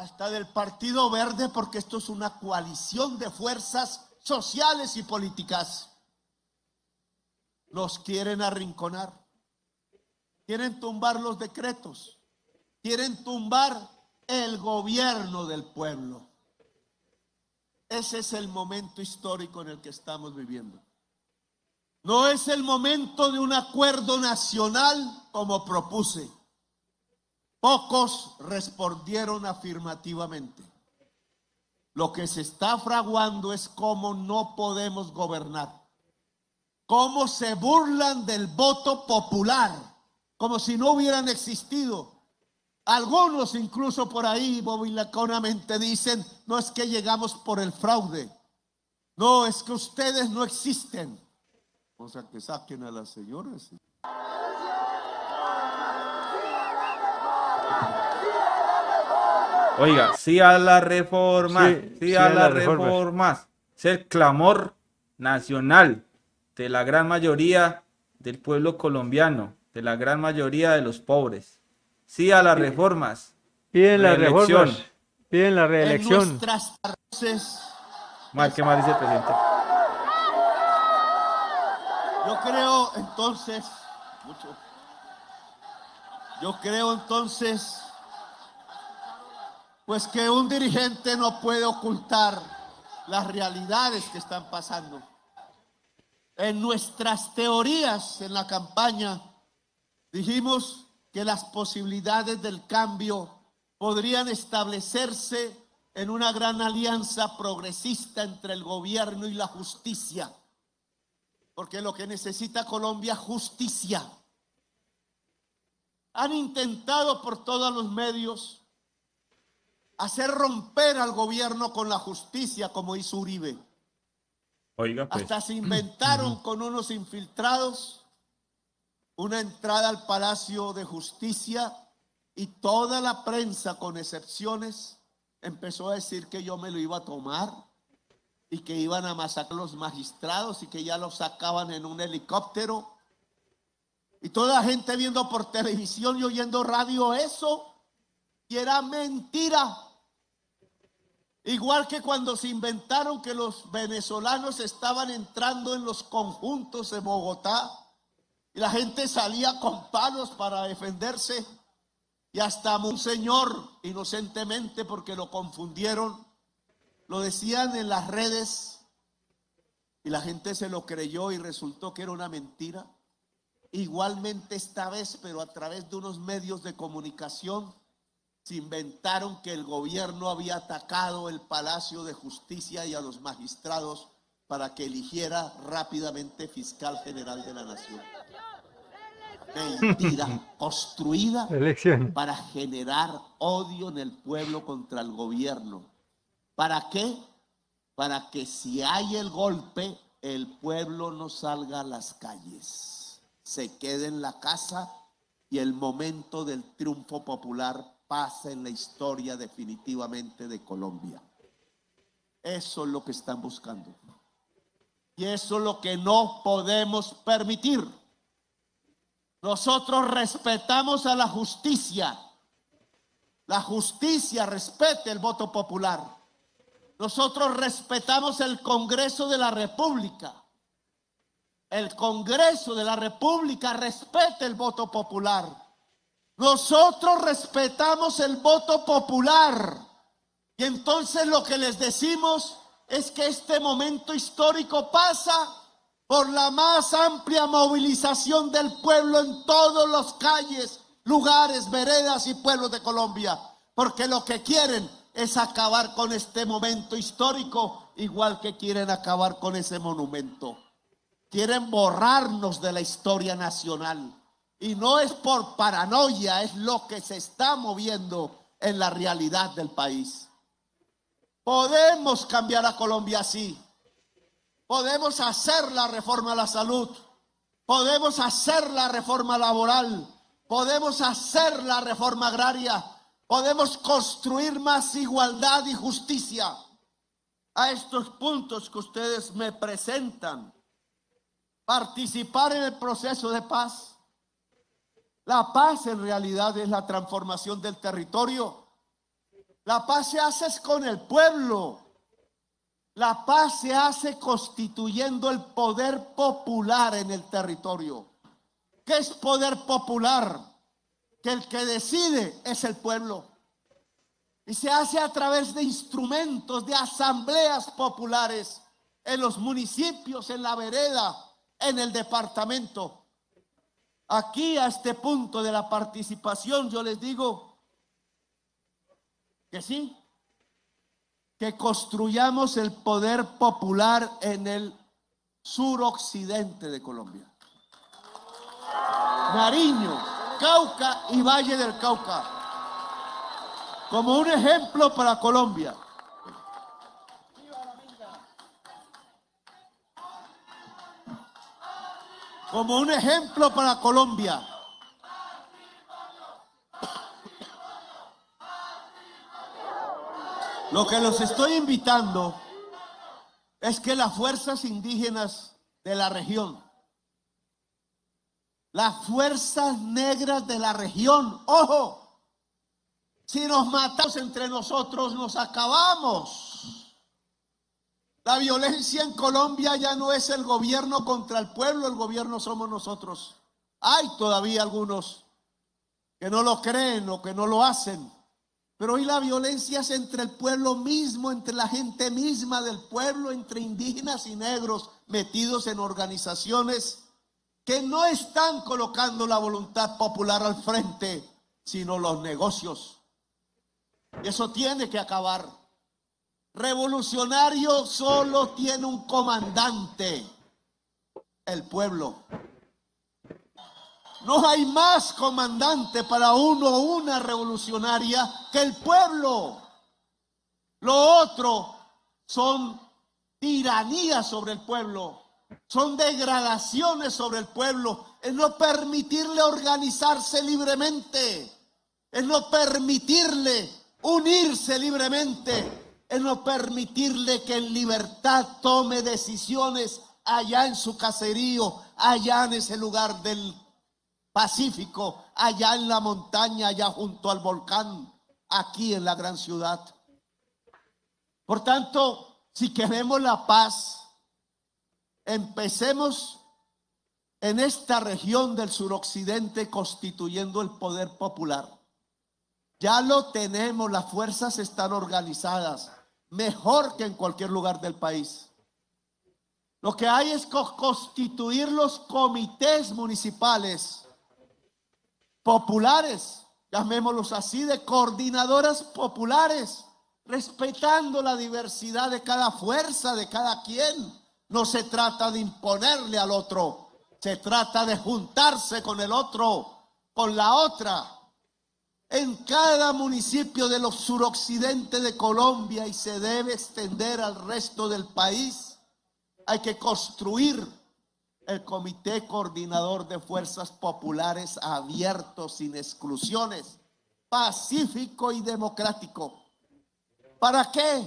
hasta del Partido Verde, porque esto es una coalición de fuerzas sociales y políticas. Los quieren arrinconar, quieren tumbar los decretos, quieren tumbar el gobierno del pueblo. Ese es el momento histórico en el que estamos viviendo. No es el momento de un acuerdo nacional como propuse Pocos respondieron afirmativamente. Lo que se está fraguando es cómo no podemos gobernar. Cómo se burlan del voto popular, como si no hubieran existido. Algunos incluso por ahí bobilaconamente dicen, no es que llegamos por el fraude. No, es que ustedes no existen. O sea, que saquen a las señoras. Oiga, sí a la reforma, sí, a, las reformas. Es el clamor nacional de la gran mayoría del pueblo colombiano, de la gran mayoría de los pobres. Sí a las reformas. Piden la reelección, Piden la reelección. En nuestras dice el presidente? Yo creo entonces, yo creo entonces pues que un dirigente no puede ocultar las realidades que están pasando. En nuestras teorías en la campaña dijimos que las posibilidades del cambio podrían establecerse en una gran alianza progresista entre el gobierno y la justicia. Porque lo que necesita Colombia es justicia. Han intentado por todos los medios hacer romper al gobierno con la justicia como hizo Uribe. Oiga, pues. Hasta se inventaron con unos infiltrados una entrada al Palacio de Justicia y toda la prensa, con excepciones, empezó a decir que yo me lo iba a tomar y que iban a masacrar los magistrados y que ya los sacaban en un helicóptero. Y toda la gente viendo por televisión y oyendo radio eso, y era mentira. Igual que cuando se inventaron que los venezolanos estaban entrando en los conjuntos de Bogotá y la gente salía con palos para defenderse y hasta un señor inocentemente porque lo confundieron, lo decían en las redes y la gente se lo creyó y resultó que era una mentira. Igualmente esta vez, pero a través de unos medios de comunicación se inventaron que el gobierno había atacado el Palacio de Justicia y a los magistrados para que eligiera rápidamente fiscal general de la nación. Mentira construida para generar odio en el pueblo contra el gobierno. ¿Para qué? Para que si hay el golpe, el pueblo no salga a las calles, se quede en la casa y el momento del triunfo popular Pasa en la historia definitivamente de Colombia. Eso es lo que están buscando. Y eso es lo que no podemos permitir. Nosotros respetamos a la justicia. La justicia respete el voto popular. Nosotros respetamos el Congreso de la República. El Congreso de la República respete el voto popular. Nosotros respetamos el voto popular y entonces lo que les decimos es que este momento histórico pasa por la más amplia movilización del pueblo en todas las calles, lugares, veredas y pueblos de Colombia, porque lo que quieren es acabar con este momento histórico, igual que quieren acabar con ese monumento. Quieren borrarnos de la historia nacional y no es por paranoia, es lo que se está moviendo en la realidad del país. Podemos cambiar a Colombia así. Podemos hacer la reforma a la salud. Podemos hacer la reforma laboral. Podemos hacer la reforma agraria. Podemos construir más igualdad y justicia. A estos puntos que ustedes me presentan. Participar en el proceso de paz la paz en realidad es la transformación del territorio. La paz se hace con el pueblo. La paz se hace constituyendo el poder popular en el territorio. ¿Qué es poder popular? Que el que decide es el pueblo. Y se hace a través de instrumentos, de asambleas populares en los municipios, en la vereda, en el departamento aquí a este punto de la participación, yo les digo que sí, que construyamos el poder popular en el suroccidente de Colombia. Nariño, Cauca y Valle del Cauca. Como un ejemplo para Colombia. como un ejemplo para Colombia. Lo que los estoy invitando es que las fuerzas indígenas de la región, las fuerzas negras de la región, ojo, si nos matamos entre nosotros, nos acabamos. La violencia en Colombia ya no es el gobierno contra el pueblo, el gobierno somos nosotros. Hay todavía algunos que no lo creen o que no lo hacen, pero hoy la violencia es entre el pueblo mismo, entre la gente misma del pueblo, entre indígenas y negros metidos en organizaciones que no están colocando la voluntad popular al frente, sino los negocios. Eso tiene que acabar. Revolucionario solo tiene un comandante, el pueblo. No hay más comandante para uno o una revolucionaria que el pueblo. Lo otro son tiranías sobre el pueblo, son degradaciones sobre el pueblo, es no permitirle organizarse libremente, es no permitirle unirse libremente, es no permitirle que en libertad tome decisiones allá en su caserío, allá en ese lugar del Pacífico, allá en la montaña, allá junto al volcán, aquí en la gran ciudad. Por tanto, si queremos la paz, empecemos en esta región del suroccidente constituyendo el poder popular. Ya lo tenemos, las fuerzas están organizadas mejor que en cualquier lugar del país. Lo que hay es constituir los comités municipales populares, llamémoslos así, de coordinadoras populares, respetando la diversidad de cada fuerza, de cada quien. No se trata de imponerle al otro, se trata de juntarse con el otro, con la otra en cada municipio de del suroccidente de Colombia y se debe extender al resto del país. Hay que construir el Comité Coordinador de Fuerzas Populares abierto, sin exclusiones, pacífico y democrático. ¿Para qué?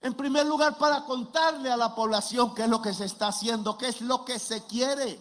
En primer lugar, para contarle a la población qué es lo que se está haciendo, qué es lo que se quiere.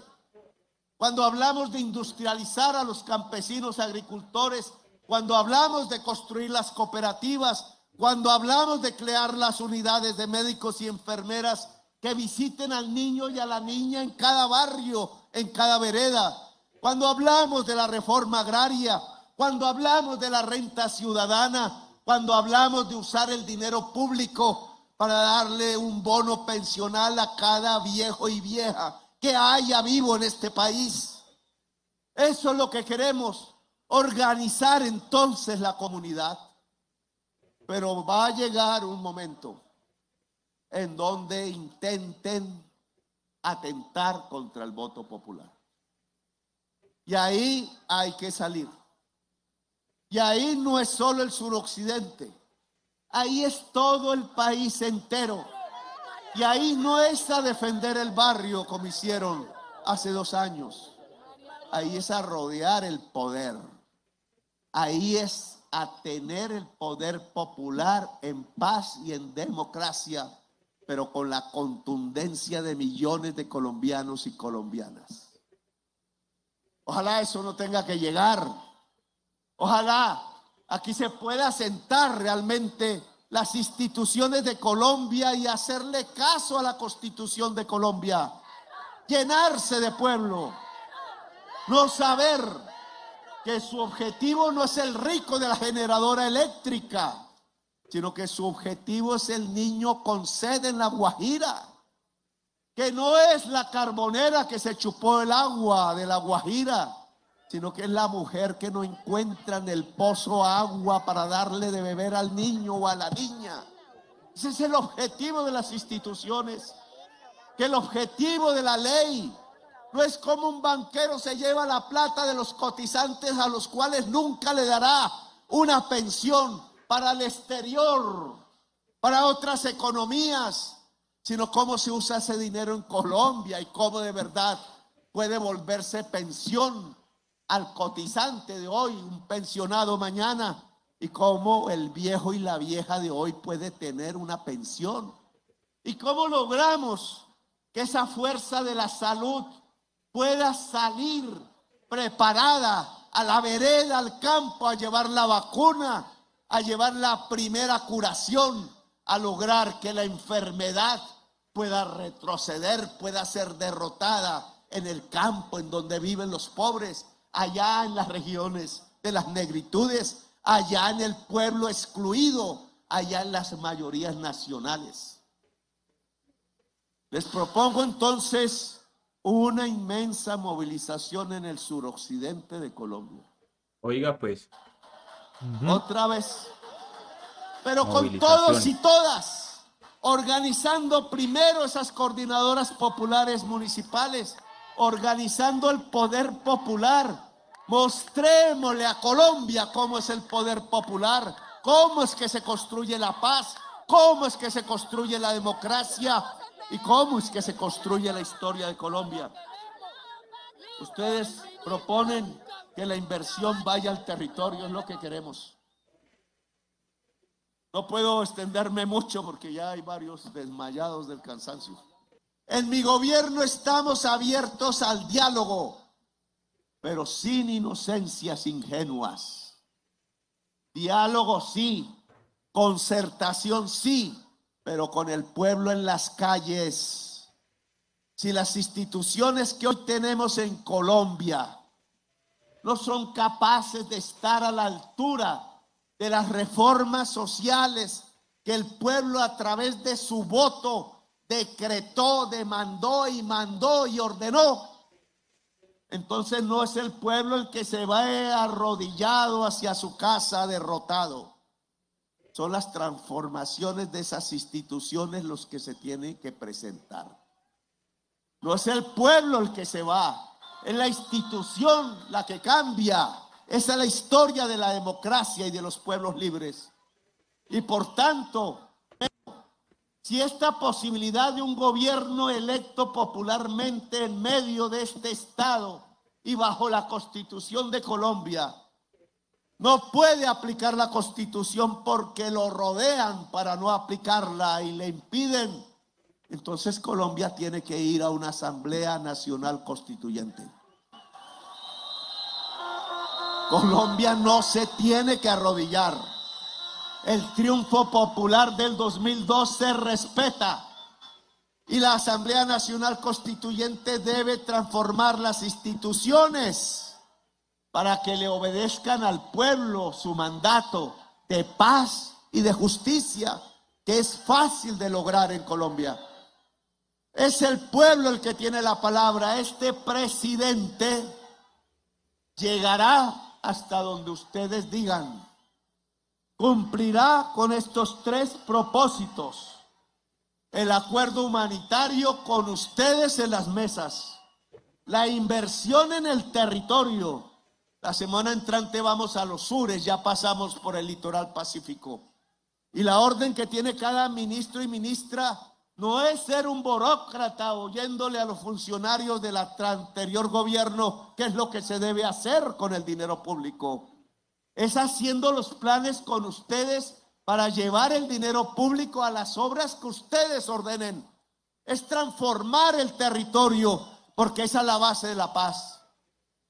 Cuando hablamos de industrializar a los campesinos agricultores, cuando hablamos de construir las cooperativas, cuando hablamos de crear las unidades de médicos y enfermeras que visiten al niño y a la niña en cada barrio, en cada vereda, cuando hablamos de la reforma agraria, cuando hablamos de la renta ciudadana, cuando hablamos de usar el dinero público para darle un bono pensional a cada viejo y vieja que haya vivo en este país. Eso es lo que queremos organizar entonces la comunidad. Pero va a llegar un momento en donde intenten atentar contra el voto popular. Y ahí hay que salir. Y ahí no es solo el suroccidente, ahí es todo el país entero. Y ahí no es a defender el barrio como hicieron hace dos años, ahí es a rodear el poder ahí es a tener el poder popular en paz y en democracia, pero con la contundencia de millones de colombianos y colombianas. Ojalá eso no tenga que llegar. Ojalá aquí se pueda sentar realmente las instituciones de Colombia y hacerle caso a la constitución de Colombia. Llenarse de pueblo. No saber que su objetivo no es el rico de la generadora eléctrica, sino que su objetivo es el niño con sed en la Guajira, que no es la carbonera que se chupó el agua de la Guajira, sino que es la mujer que no encuentra en el pozo agua para darle de beber al niño o a la niña. Ese es el objetivo de las instituciones, que el objetivo de la ley es como un banquero se lleva la plata de los cotizantes a los cuales nunca le dará una pensión para el exterior, para otras economías, sino cómo se usa ese dinero en Colombia y cómo de verdad puede volverse pensión al cotizante de hoy, un pensionado mañana, y cómo el viejo y la vieja de hoy puede tener una pensión. ¿Y cómo logramos que esa fuerza de la salud pueda salir preparada a la vereda, al campo, a llevar la vacuna, a llevar la primera curación, a lograr que la enfermedad pueda retroceder, pueda ser derrotada en el campo en donde viven los pobres, allá en las regiones de las negritudes, allá en el pueblo excluido, allá en las mayorías nacionales. Les propongo entonces una inmensa movilización en el suroccidente de Colombia. Oiga, pues. Otra vez. Pero con todos y todas, organizando primero esas coordinadoras populares municipales, organizando el poder popular. Mostrémosle a Colombia cómo es el poder popular, cómo es que se construye la paz, cómo es que se construye la democracia, ¿Y cómo es que se construye la historia de Colombia? Ustedes proponen que la inversión vaya al territorio, es lo que queremos. No puedo extenderme mucho porque ya hay varios desmayados del cansancio. En mi gobierno estamos abiertos al diálogo, pero sin inocencias ingenuas. Diálogo sí, concertación sí, pero con el pueblo en las calles. Si las instituciones que hoy tenemos en Colombia no son capaces de estar a la altura de las reformas sociales que el pueblo a través de su voto decretó, demandó y mandó y ordenó, entonces no es el pueblo el que se va arrodillado hacia su casa derrotado son las transformaciones de esas instituciones los que se tienen que presentar. No es el pueblo el que se va, es la institución la que cambia. Esa es la historia de la democracia y de los pueblos libres. Y por tanto, si esta posibilidad de un gobierno electo popularmente en medio de este Estado y bajo la constitución de Colombia no puede aplicar la constitución porque lo rodean para no aplicarla y le impiden. Entonces Colombia tiene que ir a una Asamblea Nacional Constituyente. Colombia no se tiene que arrodillar. El triunfo popular del 2002 se respeta y la Asamblea Nacional Constituyente debe transformar las instituciones para que le obedezcan al pueblo su mandato de paz y de justicia, que es fácil de lograr en Colombia. Es el pueblo el que tiene la palabra. Este presidente llegará hasta donde ustedes digan. Cumplirá con estos tres propósitos. El acuerdo humanitario con ustedes en las mesas. La inversión en el territorio la semana entrante vamos a los sures, ya pasamos por el litoral pacífico. Y la orden que tiene cada ministro y ministra no es ser un burócrata oyéndole a los funcionarios del anterior gobierno qué es lo que se debe hacer con el dinero público. Es haciendo los planes con ustedes para llevar el dinero público a las obras que ustedes ordenen. Es transformar el territorio porque esa es la base de la paz.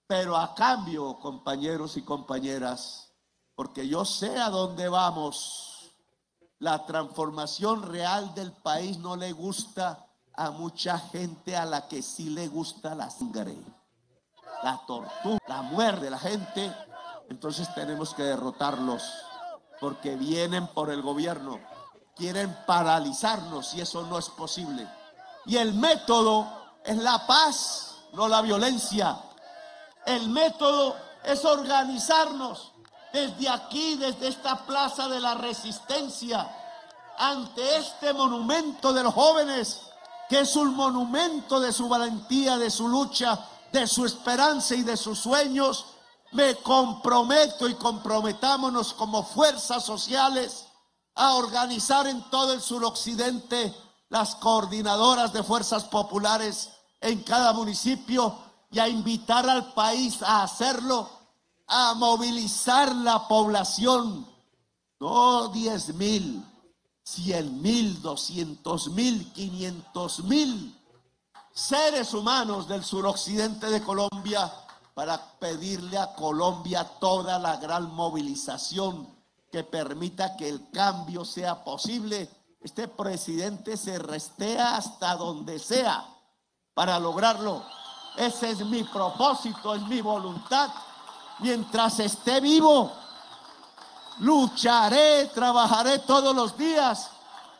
Pero a cambio, compañeros y compañeras, porque yo sé a dónde vamos, la transformación real del país no le gusta a mucha gente a la que sí le gusta la sangre, la tortura, la muerte de la gente. Entonces tenemos que derrotarlos, porque vienen por el gobierno, quieren paralizarnos y eso no es posible. Y el método es la paz, no la violencia. El método es organizarnos desde aquí, desde esta plaza de la resistencia, ante este monumento de los jóvenes, que es un monumento de su valentía, de su lucha, de su esperanza y de sus sueños. Me comprometo y comprometámonos como fuerzas sociales a organizar en todo el suroccidente las coordinadoras de fuerzas populares en cada municipio y a invitar al país a hacerlo, a movilizar la población. No 10 mil, 100 mil, doscientos mil, 500 mil seres humanos del suroccidente de Colombia para pedirle a Colombia toda la gran movilización que permita que el cambio sea posible. Este presidente se restea hasta donde sea para lograrlo. Ese es mi propósito, es mi voluntad. Mientras esté vivo, lucharé, trabajaré todos los días,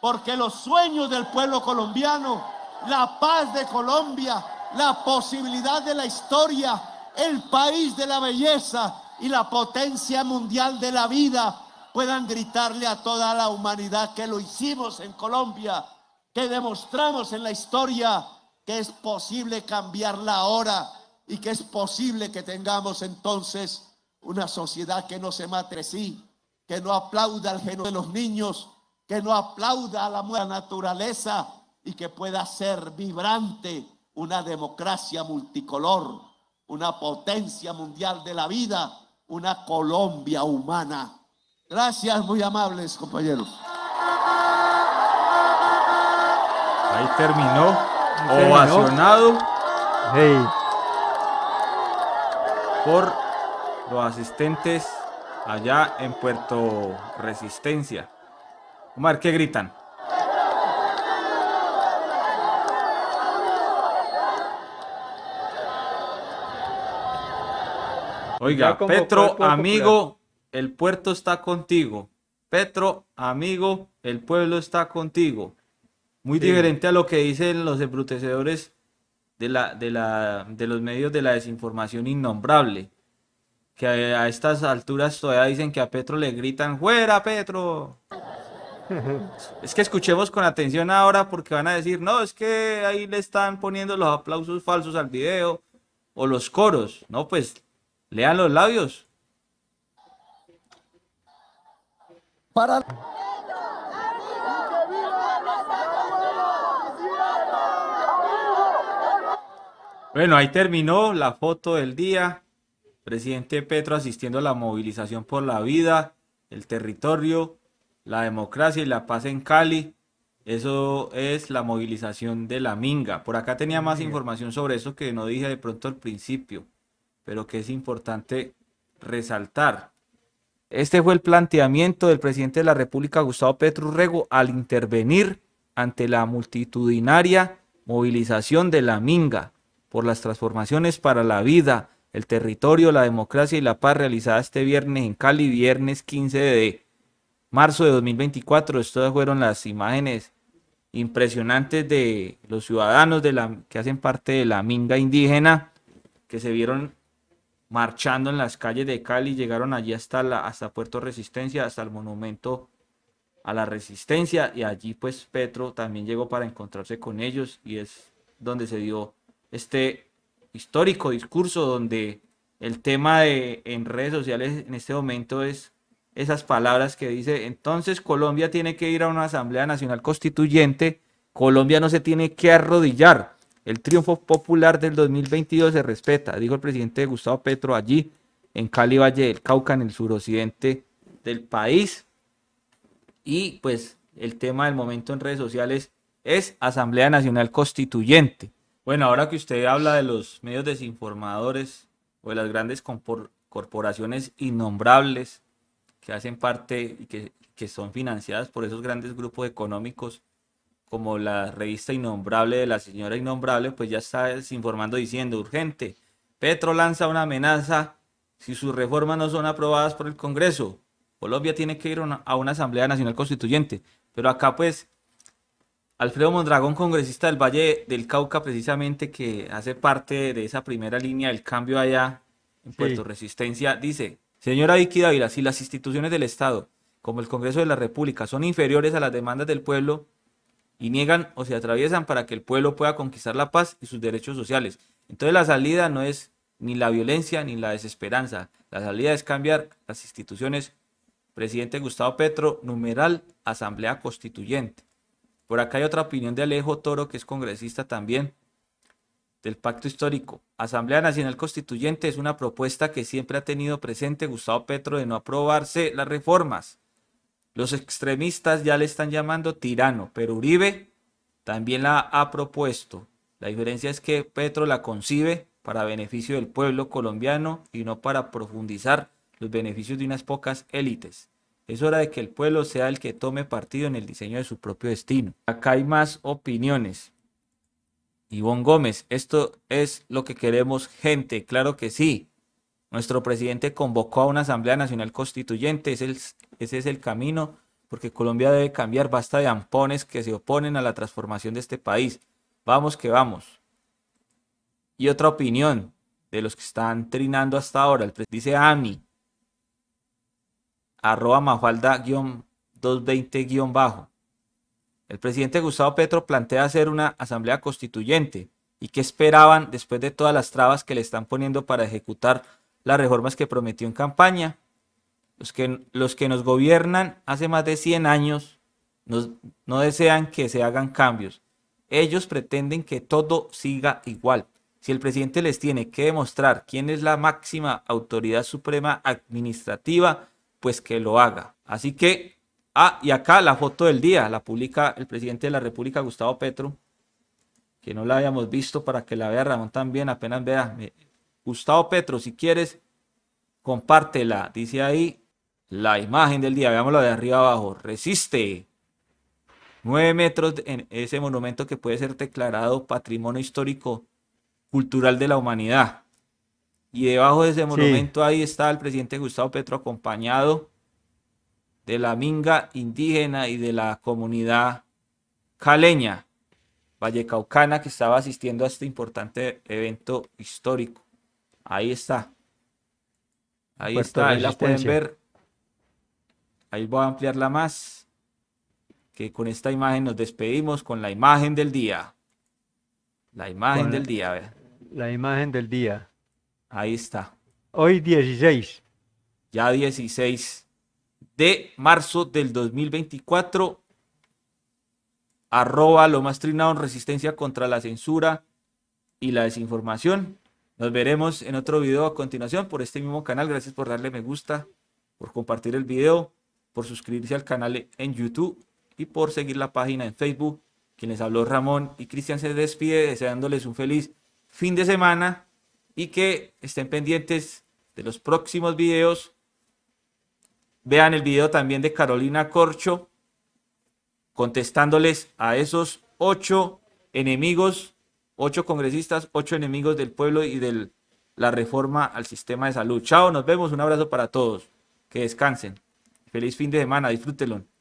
porque los sueños del pueblo colombiano, la paz de Colombia, la posibilidad de la historia, el país de la belleza y la potencia mundial de la vida, puedan gritarle a toda la humanidad que lo hicimos en Colombia, que demostramos en la historia que es posible cambiar la hora y que es posible que tengamos entonces una sociedad que no se mate sí, que no aplauda al geno de los niños, que no aplauda a la muerte naturaleza y que pueda ser vibrante una democracia multicolor, una potencia mundial de la vida, una Colombia humana. Gracias, muy amables compañeros. Ahí terminó ovacionado hey. por los asistentes allá en Puerto Resistencia. Omar, ¿qué gritan? Oiga, Petro, amigo, el puerto está contigo. Petro, amigo, el pueblo está contigo. Muy diferente a lo que dicen los embrutecedores de, la, de, la, de los medios de la desinformación innombrable. Que a, a estas alturas todavía dicen que a Petro le gritan, ¡fuera Petro! es que escuchemos con atención ahora porque van a decir, no, es que ahí le están poniendo los aplausos falsos al video o los coros. No, pues lean los labios. Para... Bueno, ahí terminó la foto del día. Presidente Petro asistiendo a la movilización por la vida, el territorio, la democracia y la paz en Cali. Eso es la movilización de la Minga. Por acá tenía más información sobre eso que no dije de pronto al principio, pero que es importante resaltar. Este fue el planteamiento del presidente de la República, Gustavo Petro Rego, al intervenir ante la multitudinaria movilización de la Minga por las transformaciones para la vida, el territorio, la democracia y la paz realizada este viernes en Cali, viernes 15 de marzo de 2024. Estas fueron las imágenes impresionantes de los ciudadanos de la, que hacen parte de la minga indígena que se vieron marchando en las calles de Cali, llegaron allí hasta, la, hasta Puerto Resistencia, hasta el monumento a la resistencia y allí pues Petro también llegó para encontrarse con ellos y es donde se dio este histórico discurso donde el tema de en redes sociales en este momento es esas palabras que dice, entonces Colombia tiene que ir a una Asamblea Nacional Constituyente, Colombia no se tiene que arrodillar, el triunfo popular del 2022 se respeta, dijo el presidente Gustavo Petro allí en Cali Valle del Cauca, en el suroccidente del país. Y pues el tema del momento en redes sociales es Asamblea Nacional Constituyente. Bueno, ahora que usted habla de los medios desinformadores o de las grandes corporaciones innombrables que hacen parte y que, son financiadas por esos grandes grupos económicos, como la revista innombrable de la señora innombrable, pues ya está desinformando diciendo, urgente, Petro lanza una amenaza si sus reformas no son aprobadas por el Congreso. Colombia tiene que ir a una asamblea nacional constituyente. Pero acá pues Alfredo Mondragón, congresista del Valle del Cauca, precisamente que hace parte de esa primera línea del cambio allá en Puerto Resistencia, dice, señora Vicky Dávila, si las instituciones del Estado, como el Congreso de la República, son inferiores a las demandas del pueblo y niegan o se atraviesan para que el pueblo pueda conquistar la paz y sus derechos sociales, entonces la salida no es ni la violencia ni la desesperanza, la salida es cambiar las instituciones. Presidente Gustavo Petro, numeral Asamblea Constituyente. Por acá hay otra opinión de Alejo Toro, que es congresista también del Pacto Histórico. Asamblea Nacional Constituyente es una propuesta que siempre ha tenido presente Gustavo Petro de no aprobarse las reformas. Los extremistas ya le están llamando tirano, pero Uribe también la ha propuesto. La diferencia es que Petro la concibe para beneficio del pueblo colombiano y no para profundizar los beneficios de unas pocas élites. Es hora de que el pueblo sea el que tome partido en el diseño de su propio destino. Acá hay más opiniones. Ivonne Gómez, esto es lo que queremos, gente, claro que sí. Nuestro presidente convocó a una Asamblea Nacional Constituyente, ese es el camino, porque Colombia debe cambiar, basta de ampones que se oponen a la transformación de este país. Vamos que vamos. Y otra opinión de los que están trinando hasta ahora, el dice Ami, arroba mafalda-220-bajo. El presidente Gustavo Petro plantea hacer una asamblea constituyente y qué esperaban después de todas las trabas que le están poniendo para ejecutar las reformas que prometió en campaña. Los que, los que nos gobiernan hace más de 100 años no desean que se hagan cambios. Ellos pretenden que todo siga igual. Si el presidente les tiene que demostrar quién es la máxima autoridad suprema administrativa, pues que lo haga. Así que, ah, y acá la foto del día, la publica el presidente de la República, Gustavo Petro, que no la habíamos visto para que la vea Ramón también, apenas vea. Gustavo Petro, si quieres, compártela. Dice ahí la imagen del día, veámosla de arriba abajo. Resiste. nueve metros en ese monumento que puede ser declarado Patrimonio Histórico Cultural de la Humanidad. Y debajo de ese monumento ahí está el presidente Gustavo Petro acompañado de la minga indígena y de la comunidad caleña, vallecaucana, que estaba asistiendo a este importante evento histórico. Ahí está. Ahí está, ahí la pueden ver. Ahí voy a ampliarla más. Que con esta imagen nos despedimos con la imagen del día. La imagen del día, La imagen del día. Ahí está. Hoy 16. Ya 16 de marzo del 2024. Arroba lo más trinado en resistencia contra la censura y la desinformación. Nos veremos en otro video a continuación por este mismo canal. Gracias por darle me gusta, por compartir el video, por suscribirse al canal en YouTube y por seguir la página en Facebook. Quienes habló Ramón y Cristian se despide deseándoles un feliz fin de semana y que estén pendientes de los próximos videos. Vean el video también de Carolina Corcho contestándoles a esos ocho enemigos, ocho congresistas, ocho enemigos del pueblo y de la reforma al sistema de salud. Chao, nos vemos, un abrazo para todos, que descansen. Feliz fin de semana, disfrútenlo.